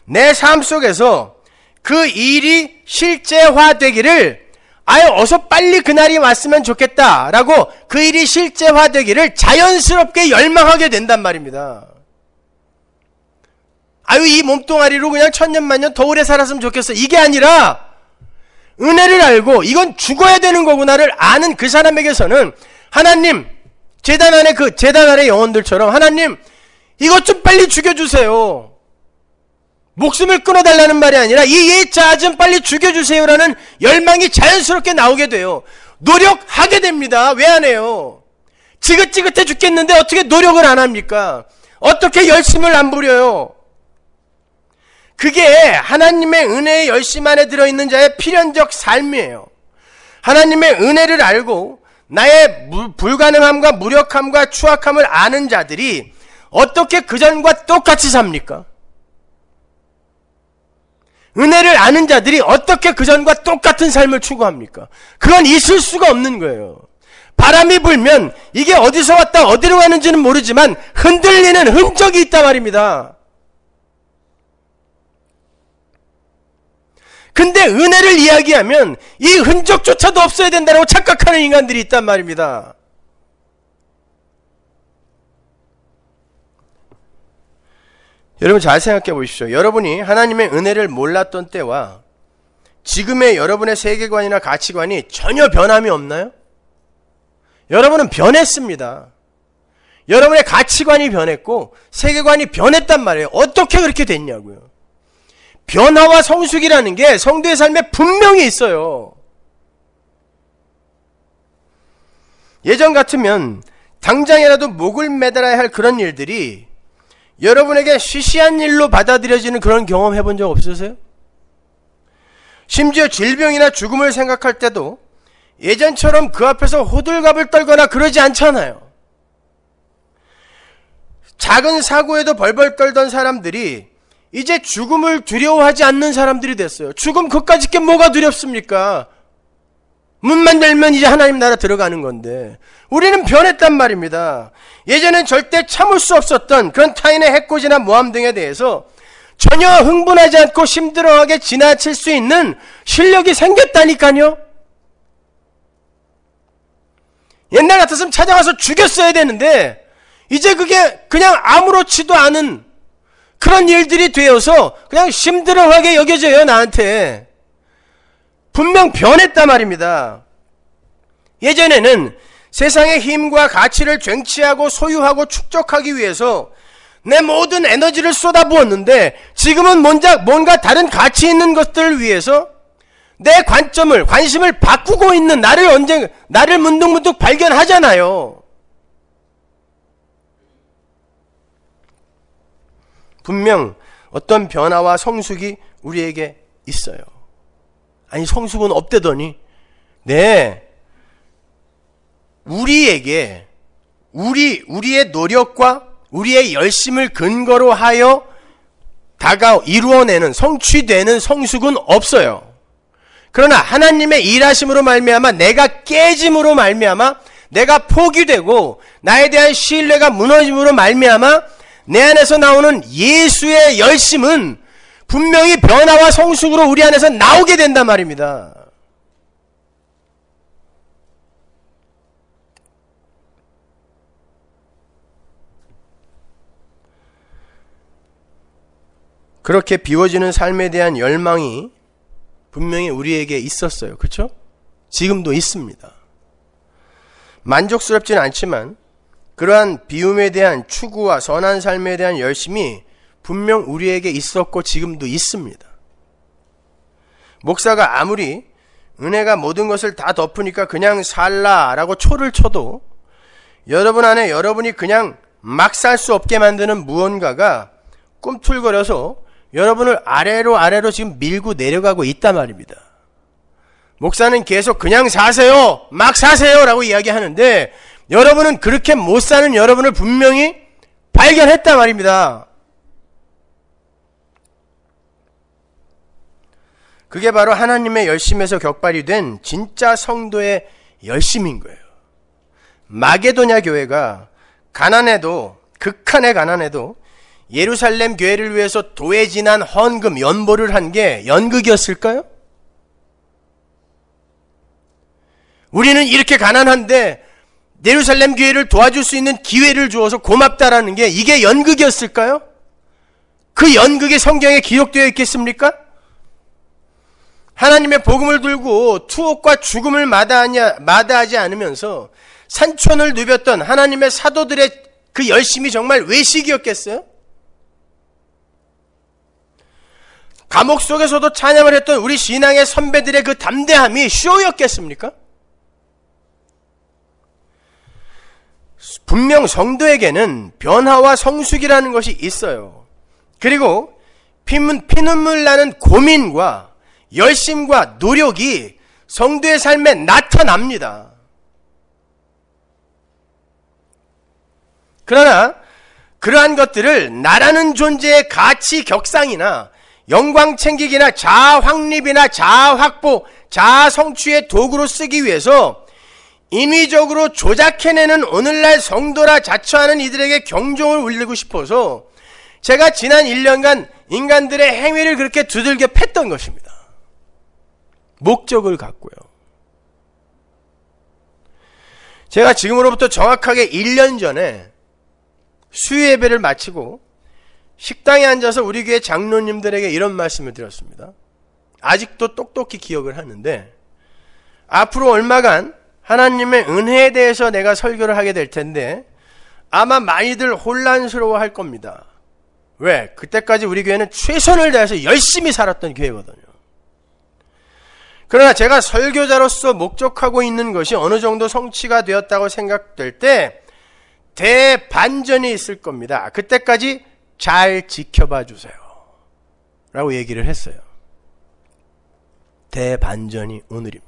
내 삶 속에서 그 일이 실제화되기를 아예 어서 빨리 그날이 왔으면 좋겠다라고 그 일이 실제화되기를 자연스럽게 열망하게 된단 말입니다. 아유, 이 몸뚱아리로 그냥 천년만년 더 오래 살았으면 좋겠어. 이게 아니라 은혜를 알고 이건 죽어야 되는 거구나를 아는 그 사람에게서는 하나님 재단 안에 그 재단 안의 영혼들처럼 하나님 이것 좀 빨리 죽여주세요. 목숨을 끊어달라는 말이 아니라 이예자좀 빨리 죽여주세요라는 열망이 자연스럽게 나오게 돼요. 노력하게 됩니다. 왜 안 해요? 지긋지긋해 죽겠는데 어떻게 노력을 안 합니까? 어떻게 열심을 안 부려요? 그게 하나님의 은혜의 열심 안에 들어있는 자의 필연적 삶이에요. 하나님의 은혜를 알고 나의 불가능함과 무력함과 추악함을 아는 자들이 어떻게 그전과 똑같이 삽니까? 은혜를 아는 자들이 어떻게 그전과 똑같은 삶을 추구합니까? 그건 있을 수가 없는 거예요. 바람이 불면 이게 어디서 왔다 어디로 가는지는 모르지만 흔들리는 흔적이 있단 말입니다. 근데 은혜를 이야기하면 이 흔적조차도 없어야 된다고 착각하는 인간들이 있단 말입니다. 여러분 잘 생각해 보십시오. 여러분이 하나님의 은혜를 몰랐던 때와 지금의 여러분의 세계관이나 가치관이 전혀 변함이 없나요? 여러분은 변했습니다. 여러분의 가치관이 변했고 세계관이 변했단 말이에요. 어떻게 그렇게 됐냐고요. 변화와 성숙이라는 게 성도의 삶에 분명히 있어요. 예전 같으면 당장이라도 목을 매달아야 할 그런 일들이 여러분에게 시시한 일로 받아들여지는 그런 경험 해본 적 없으세요? 심지어 질병이나 죽음을 생각할 때도 예전처럼 그 앞에서 호들갑을 떨거나 그러지 않잖아요. 작은 사고에도 벌벌 떨던 사람들이 이제 죽음을 두려워하지 않는 사람들이 됐어요. 죽음 그까짓 게 뭐가 두렵습니까? 문만 열면 이제 하나님 나라 들어가는 건데 우리는 변했단 말입니다. 예전엔 절대 참을 수 없었던 그런 타인의 해코지나 모함 등에 대해서 전혀 흥분하지 않고 힘들어하게 지나칠 수 있는 실력이 생겼다니까요. 옛날 같았으면 찾아가서 죽였어야 되는데 이제 그게 그냥 아무렇지도 않은 그런 일들이 되어서 그냥 심드렁하게 여겨져요, 나한테. 분명 변했단 말입니다. 예전에는 세상의 힘과 가치를 쟁취하고 소유하고 축적하기 위해서 내 모든 에너지를 쏟아부었는데 지금은 뭔가, 뭔가 다른 가치 있는 것들을 위해서 내 관점을, 관심을 바꾸고 있는 나를 언젠, 나를 문득문득 발견하잖아요. 분명 어떤 변화와 성숙이 우리에게 있어요. 아니 성숙은 없대더니 네 우리에게 우리 우리의 노력과 우리의 열심을 근거로 하여 다가 이루어내는 성취되는 성숙은 없어요. 그러나 하나님의 일하심으로 말미암아 내가 깨짐으로 말미암아 내가 포기되고 나에 대한 신뢰가 무너짐으로 말미암아 내 안에서 나오는 예수의 열심은 분명히 변화와 성숙으로 우리 안에서 나오게 된단 말입니다. 그렇게 비워지는 삶에 대한 열망이 분명히 우리에게 있었어요. 그렇죠? 지금도 있습니다. 만족스럽진 않지만 그러한 비움에 대한 추구와 선한 삶에 대한 열심이 분명 우리에게 있었고 지금도 있습니다. 목사가 아무리 은혜가 모든 것을 다 덮으니까 그냥 살라라고 초를 쳐도 여러분 안에 여러분이 그냥 막 살 수 없게 만드는 무언가가 꿈틀거려서 여러분을 아래로 아래로 지금 밀고 내려가고 있단 말입니다. 목사는 계속 그냥 사세요! 막 사세요! 라고 이야기하는데 여러분은 그렇게 못 사는 여러분을 분명히 발견했단 말입니다. 그게 바로 하나님의 열심에서 격발이 된 진짜 성도의 열심인 거예요. 마게도냐 교회가 가난해도 극한의 가난해도 예루살렘 교회를 위해서 도에 지난 헌금 연보를 한 게 연극이었을까요? 우리는 이렇게 가난한데 예루살렘 교회를 도와줄 수 있는 기회를 주어서 고맙다라는 게 이게 연극이었을까요? 그 연극이 성경에 기록되어 있겠습니까? 하나님의 복음을 들고 투옥과 죽음을 마다하냐, 마다하지 않으면서 산촌을 누볐던 하나님의 사도들의 그 열심이 정말 외식이었겠어요? 감옥 속에서도 찬양을 했던 우리 신앙의 선배들의 그 담대함이 쇼였겠습니까? 분명 성도에게는 변화와 성숙이라는 것이 있어요. 그리고 피눈물 나는 고민과 열심과 노력이 성도의 삶에 나타납니다. 그러나 그러한 것들을 나라는 존재의 가치 격상이나 영광 챙기기나 자아 확립이나 자아 확보, 자아 성취의 도구로 쓰기 위해서 임의적으로 조작해내는 오늘날 성도라 자처하는 이들에게 경종을 울리고 싶어서 제가 지난 1년간 인간들의 행위를 그렇게 두들겨 팼던 것입니다. 목적을 갖고요. 제가 지금으로부터 정확하게 1년 전에 수요예배를 마치고 식당에 앉아서 우리 교회 장로님들에게 이런 말씀을 드렸습니다. 아직도 똑똑히 기억을 하는데 앞으로 얼마간 하나님의 은혜에 대해서 내가 설교를 하게 될 텐데 아마 많이들 혼란스러워 할 겁니다. 왜? 그때까지 우리 교회는 최선을 다해서 열심히 살았던 교회거든요. 그러나 제가 설교자로서 목적하고 있는 것이 어느 정도 성취가 되었다고 생각될 때 대반전이 있을 겁니다. 아, 그때까지 잘 지켜봐 주세요. 라고 얘기를 했어요. 대반전이 오늘입니다.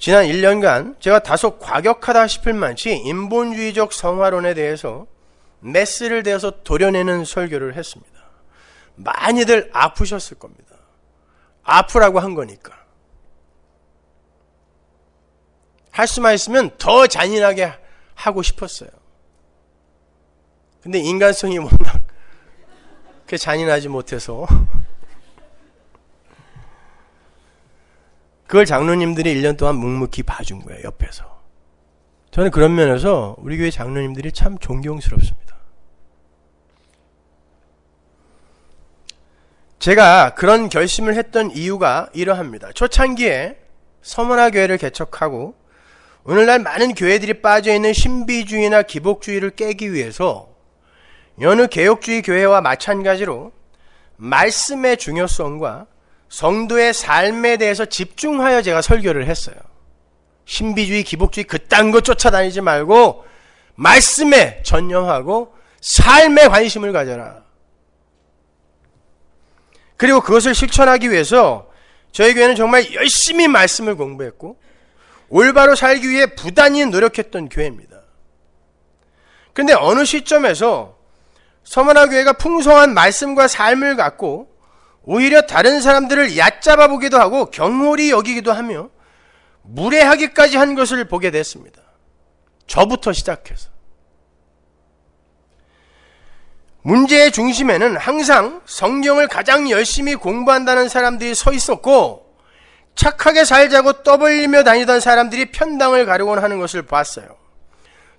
지난 1년간 제가 다소 과격하다 싶을 만치 인본주의적 성화론에 대해서 메스를 대어서 도려내는 설교를 했습니다. 많이들 아프셨을 겁니다. 아프라고 한 거니까. 할 수만 있으면 더 잔인하게 하고 싶었어요. 근데 인간성이 워낙 그 잔인하지 못해서 그걸 장로님들이 1년 동안 묵묵히 봐준 거예요, 옆에서. 저는 그런 면에서 우리 교회 장로님들이 참 존경스럽습니다. 제가 그런 결심을 했던 이유가 이러합니다. 초창기에 서문화 교회를 개척하고 오늘날 많은 교회들이 빠져있는 신비주의나 기복주의를 깨기 위해서 여느 개혁주의 교회와 마찬가지로 말씀의 중요성과 성도의 삶에 대해서 집중하여 제가 설교를 했어요. 신비주의, 기복주의 그딴 거 쫓아다니지 말고 말씀에 전념하고 삶에 관심을 가져라. 그리고 그것을 실천하기 위해서 저희 교회는 정말 열심히 말씀을 공부했고 올바로 살기 위해 부단히 노력했던 교회입니다. 근데 어느 시점에서 서문화 교회가 풍성한 말씀과 삶을 갖고 오히려 다른 사람들을 얕잡아 보기도 하고 경홀히 여기기도 하며 무례하기까지 한 것을 보게 됐습니다. 저부터 시작해서. 문제의 중심에는 항상 성경을 가장 열심히 공부한다는 사람들이 서 있었고 착하게 살자고 떠벌리며 다니던 사람들이 편당을 가려곤 하는 것을 봤어요.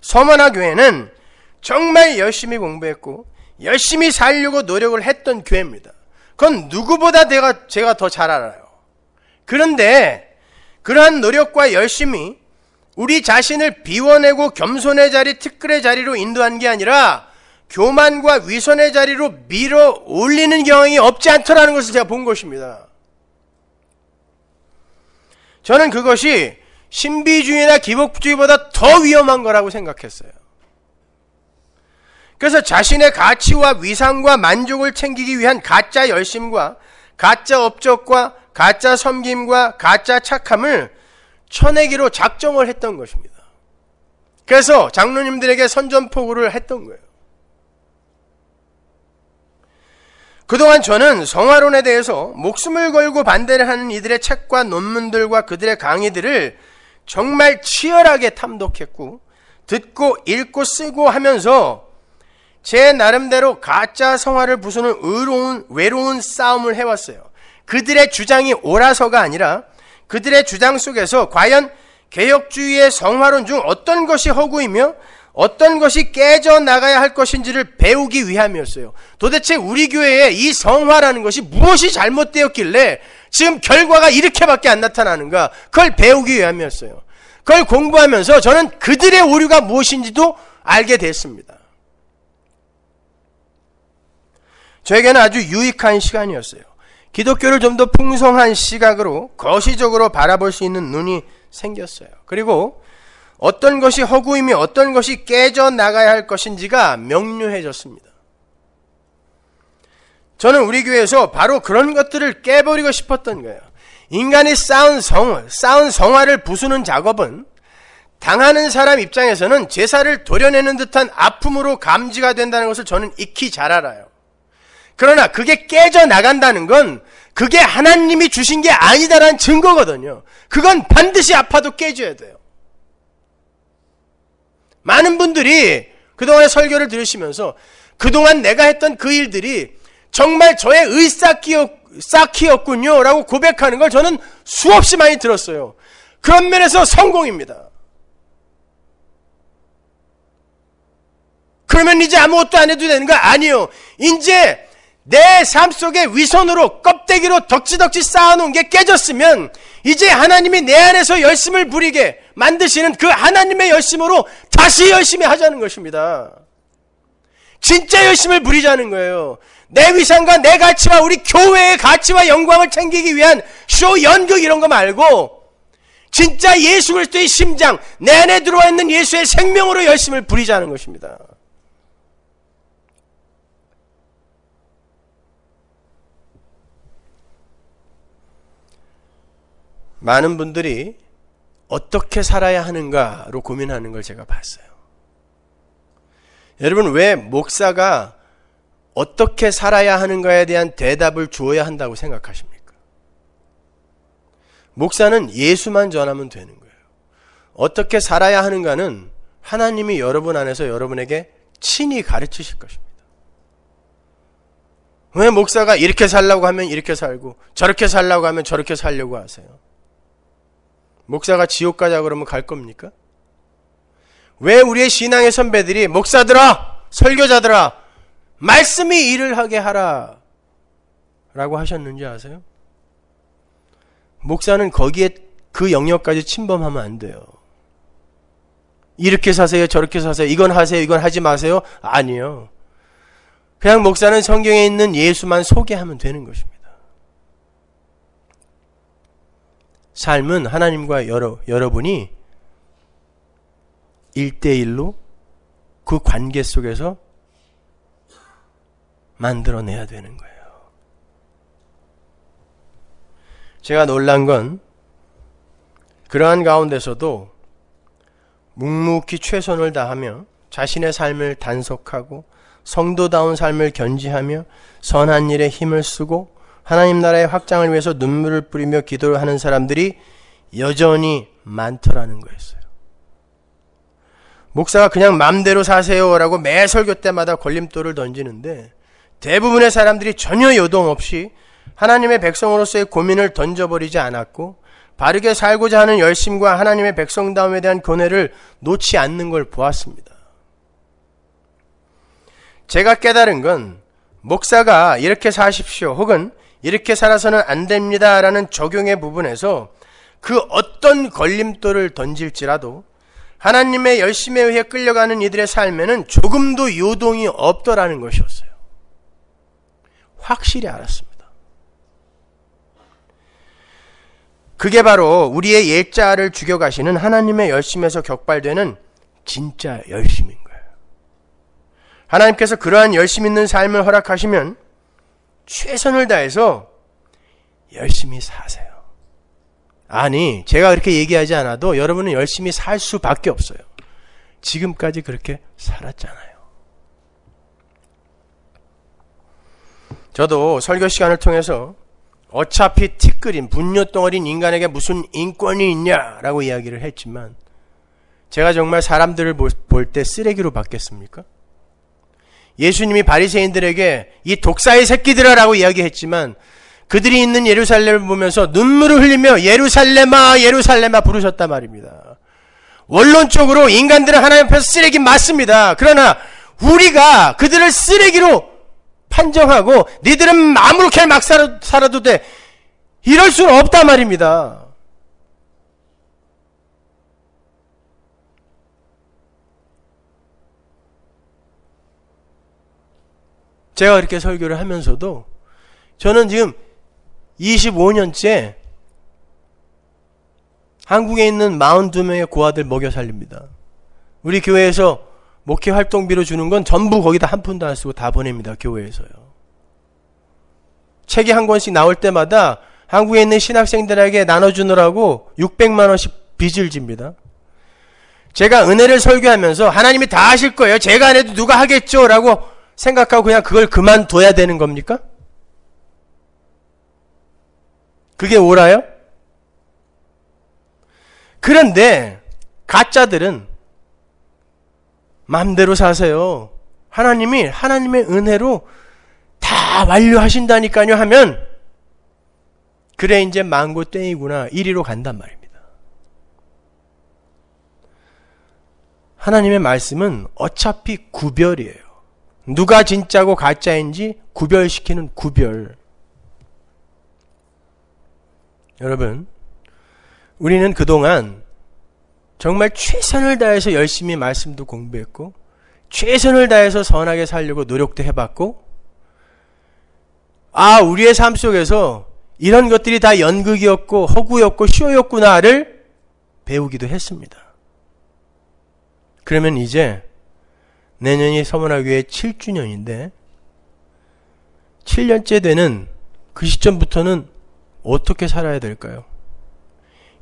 서만나 교회는 정말 열심히 공부했고 열심히 살려고 노력을 했던 교회입니다. 그건 누구보다 내가 제가 더 잘 알아요. 그런데 그러한 노력과 열심이 우리 자신을 비워내고 겸손의 자리, 특글의 자리로 인도한 게 아니라 교만과 위선의 자리로 밀어 올리는 경향이 없지 않더라는 것을 제가 본 것입니다. 저는 그것이 신비주의나 기복주의보다 더 위험한 거라고 생각했어요. 그래서 자신의 가치와 위상과 만족을 챙기기 위한 가짜 열심과 가짜 업적과 가짜 섬김과 가짜 착함을 쳐내기로 작정을 했던 것입니다. 그래서 장로님들에게 선전포고를 했던 거예요. 그동안 저는 성화론에 대해서 목숨을 걸고 반대를 하는 이들의 책과 논문들과 그들의 강의들을 정말 치열하게 탐독했고 듣고 읽고 쓰고 하면서 제 나름대로 가짜 성화를 부수는 의로운 외로운 싸움을 해왔어요. 그들의 주장이 옳아서가 아니라 그들의 주장 속에서 과연 개혁주의의 성화론 중 어떤 것이 허구이며 어떤 것이 깨져 나가야 할 것인지를 배우기 위함이었어요. 도대체 우리 교회에 이 성화라는 것이 무엇이 잘못되었길래 지금 결과가 이렇게밖에 안 나타나는가? 그걸 배우기 위함이었어요. 그걸 공부하면서 저는 그들의 오류가 무엇인지도 알게 됐습니다. 저에게는 아주 유익한 시간이었어요. 기독교를 좀 더 풍성한 시각으로 거시적으로 바라볼 수 있는 눈이 생겼어요. 그리고 어떤 것이 허구이며 어떤 것이 깨져 나가야 할 것인지가 명료해졌습니다. 저는 우리 교회에서 바로 그런 것들을 깨버리고 싶었던 거예요. 인간이 쌓은 성, 쌓은 성화를 부수는 작업은 당하는 사람 입장에서는 제사를 도려내는 듯한 아픔으로 감지가 된다는 것을 저는 익히 잘 알아요. 그러나 그게 깨져 나간다는 건 그게 하나님이 주신 게 아니다라는 증거거든요. 그건 반드시 아파도 깨져야 돼요. 많은 분들이 그동안의 설교를 들으시면서 그동안 내가 했던 그 일들이 정말 저의 의싹키였군요 라고 고백하는 걸 저는 수없이 많이 들었어요. 그런 면에서 성공입니다. 그러면 이제 아무것도 안 해도 되는 거 아니에요. 이제 내삶 속에 위선으로 껍데기로 덕지덕지 쌓아놓은 게 깨졌으면 이제 하나님이 내 안에서 열심을 부리게 만드시는 그 하나님의 열심으로 다시 열심히 하자는 것입니다. 진짜 열심을 부리자는 거예요. 내 위상과 내 가치와 우리 교회의 가치와 영광을 챙기기 위한 쇼 연극 이런 거 말고 진짜 예수 그리스도의 심장 내 안에 들어와 있는 예수의 생명으로 열심을 부리자는 것입니다. 많은 분들이 어떻게 살아야 하는가로 고민하는 걸 제가 봤어요. 여러분, 왜 목사가 어떻게 살아야 하는가에 대한 대답을 주어야 한다고 생각하십니까? 목사는 예수만 전하면 되는 거예요. 어떻게 살아야 하는가는 하나님이 여러분 안에서 여러분에게 친히 가르치실 것입니다. 왜 목사가 이렇게 살라고 하면 이렇게 살고 저렇게 살라고 하면 저렇게 살려고 하세요? 목사가 지옥 가자 그러면 갈 겁니까? 왜 우리의 신앙의 선배들이 목사들아, 설교자들아, 말씀이 일을 하게 하라 라고 하셨는지 아세요? 목사는 거기에 그 영역까지 침범하면 안 돼요. 이렇게 사세요, 저렇게 사세요, 이건 하세요, 이건 하지 마세요? 아니요. 그냥 목사는 성경에 있는 예수만 소개하면 되는 것입니다. 삶은 하나님과 여러, 여러분이 일대일로그 관계 속에서 만들어내야 되는 거예요. 제가 놀란 건 그러한 가운데서도 묵묵히 최선을 다하며 자신의 삶을 단속하고 성도다운 삶을 견지하며 선한 일에 힘을 쓰고 하나님 나라의 확장을 위해서 눈물을 뿌리며 기도를 하는 사람들이 여전히 많더라는 거였어요. 목사가 그냥 맘대로 사세요라고 매 설교 때마다 걸림돌을 던지는데 대부분의 사람들이 전혀 여동 없이 하나님의 백성으로서의 고민을 던져버리지 않았고 바르게 살고자 하는 열심과 하나님의 백성다움에 대한 견해를 놓지 않는 걸 보았습니다. 제가 깨달은 건 목사가 이렇게 사십시오 혹은 이렇게 살아서는 안 됩니다라는 적용의 부분에서 그 어떤 걸림돌을 던질지라도 하나님의 열심에 의해 끌려가는 이들의 삶에는 조금도 요동이 없더라는 것이었어요. 확실히 알았습니다. 그게 바로 우리의 옛자를 죽여가시는 하나님의 열심에서 격발되는 진짜 열심인 거예요. 하나님께서 그러한 열심 있는 삶을 허락하시면 최선을 다해서 열심히 사세요. 아니, 제가 그렇게 얘기하지 않아도 여러분은 열심히 살 수밖에 없어요. 지금까지 그렇게 살았잖아요. 저도 설교 시간을 통해서 어차피 티끌인 분뇨 덩어리인 인간에게 무슨 인권이 있냐라고 이야기를 했지만 제가 정말 사람들을 볼 때 쓰레기로 받겠습니까? 예수님이 바리새인들에게 이 독사의 새끼들아라고 이야기했지만 그들이 있는 예루살렘을 보면서 눈물을 흘리며 예루살렘아 예루살렘아 부르셨단 말입니다. 원론적으로 인간들은 하나님 앞에서 쓰레기 맞습니다. 그러나 우리가 그들을 쓰레기로 판정하고 니들은 아무렇게 막 살아도 돼 이럴 수는 없단 말입니다. 제가 이렇게 설교를 하면서도 저는 지금 25년째 한국에 있는 42명의 고아들 먹여 살립니다. 우리 교회에서 목회 활동비로 주는 건 전부 거기다 한 푼도 안 쓰고 다 보냅니다. 교회에서요. 책이 한 권씩 나올 때마다 한국에 있는 신학생들에게 나눠주느라고 600만 원씩 빚을 집니다. 제가 은혜를 설교하면서 하나님이 다 하실 거예요. 제가 안 해도 누가 하겠죠? 라고 생각하고 그냥 그걸 그만둬야 되는 겁니까? 그게 옳아요? 그런데 가짜들은 맘대로 사세요. 하나님이 하나님의 은혜로 다 완료하신다니까요 하면 그래 이제 망고 땡이구나 1위로 간단 말입니다. 하나님의 말씀은 어차피 구별이에요. 누가 진짜고 가짜인지 구별시키는 구별. 여러분, 우리는 그동안 정말 최선을 다해서 열심히 말씀도 공부했고, 최선을 다해서 선하게 살려고 노력도 해봤고, 아, 우리의 삶 속에서 이런 것들이 다 연극이었고, 허구였고, 쇼였구나를 배우기도 했습니다. 그러면 이제 내년이 서문학위의 7주년인데 7년째 되는 그 시점부터는 어떻게 살아야 될까요?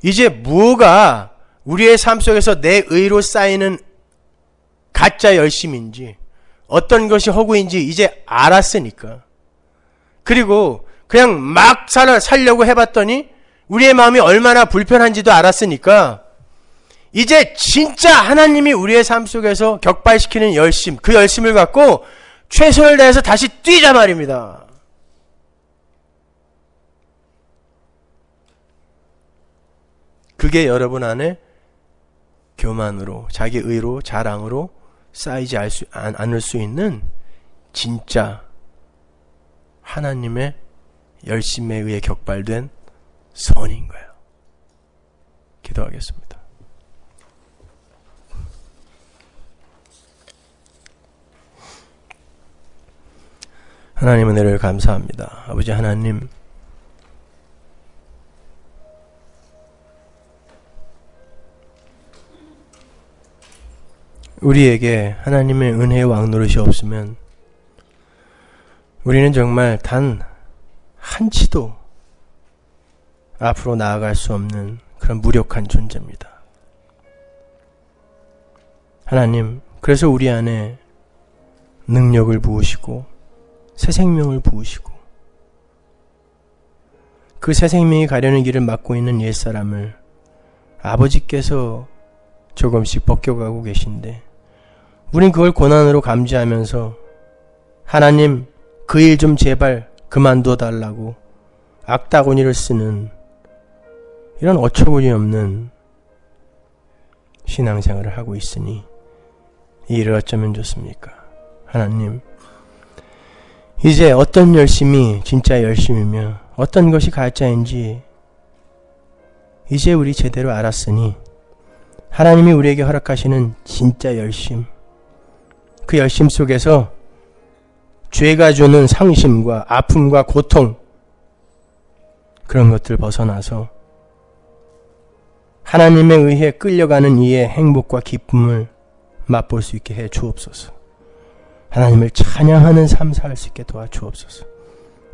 이제 무가 우리의 삶 속에서 내 의로 쌓이는 가짜 열심인지 어떤 것이 허구인지 이제 알았으니까 그리고 그냥 막 살아, 살려고 해봤더니 우리의 마음이 얼마나 불편한지도 알았으니까 이제 진짜 하나님이 우리의 삶 속에서 격발시키는 열심, 그 열심을 갖고 최선을 다해서 다시 뛰자 말입니다. 그게 여러분 안에 교만으로, 자기 의로, 자랑으로 쌓이지 않을 수 있는 진짜 하나님의 열심에 의해 격발된 선인 거예요. 기도하겠습니다. 하나님 은혜를 감사합니다. 아버지 하나님 우리에게 하나님의 은혜의 왕노릇이 없으면 우리는 정말 단 한치도 앞으로 나아갈 수 없는 그런 무력한 존재입니다. 하나님, 그래서 우리 안에 능력을 부으시고 새 생명을 부으시고 그 새 생명이 가려는 길을 막고 있는 옛사람을 아버지께서 조금씩 벗겨가고 계신데 우린 그걸 고난으로 감지하면서 하나님 그 일 좀 제발 그만둬 달라고 악다구니를 쓰는 이런 어처구니없는 신앙생활을 하고 있으니 이 일을 어쩌면 좋습니까? 하나님 이제 어떤 열심이 진짜 열심이며 어떤 것이 가짜인지 이제 우리 제대로 알았으니 하나님이 우리에게 허락하시는 진짜 열심 그 열심 속에서 죄가 주는 상심과 아픔과 고통 그런 것들 벗어나서 하나님에 의해 끌려가는 이의 행복과 기쁨을 맛볼 수 있게 해 주옵소서. 하나님을 찬양하는 삶 살 수 있게 도와주옵소서.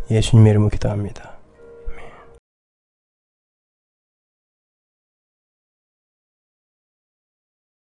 예수님의 이름으로 기도합니다.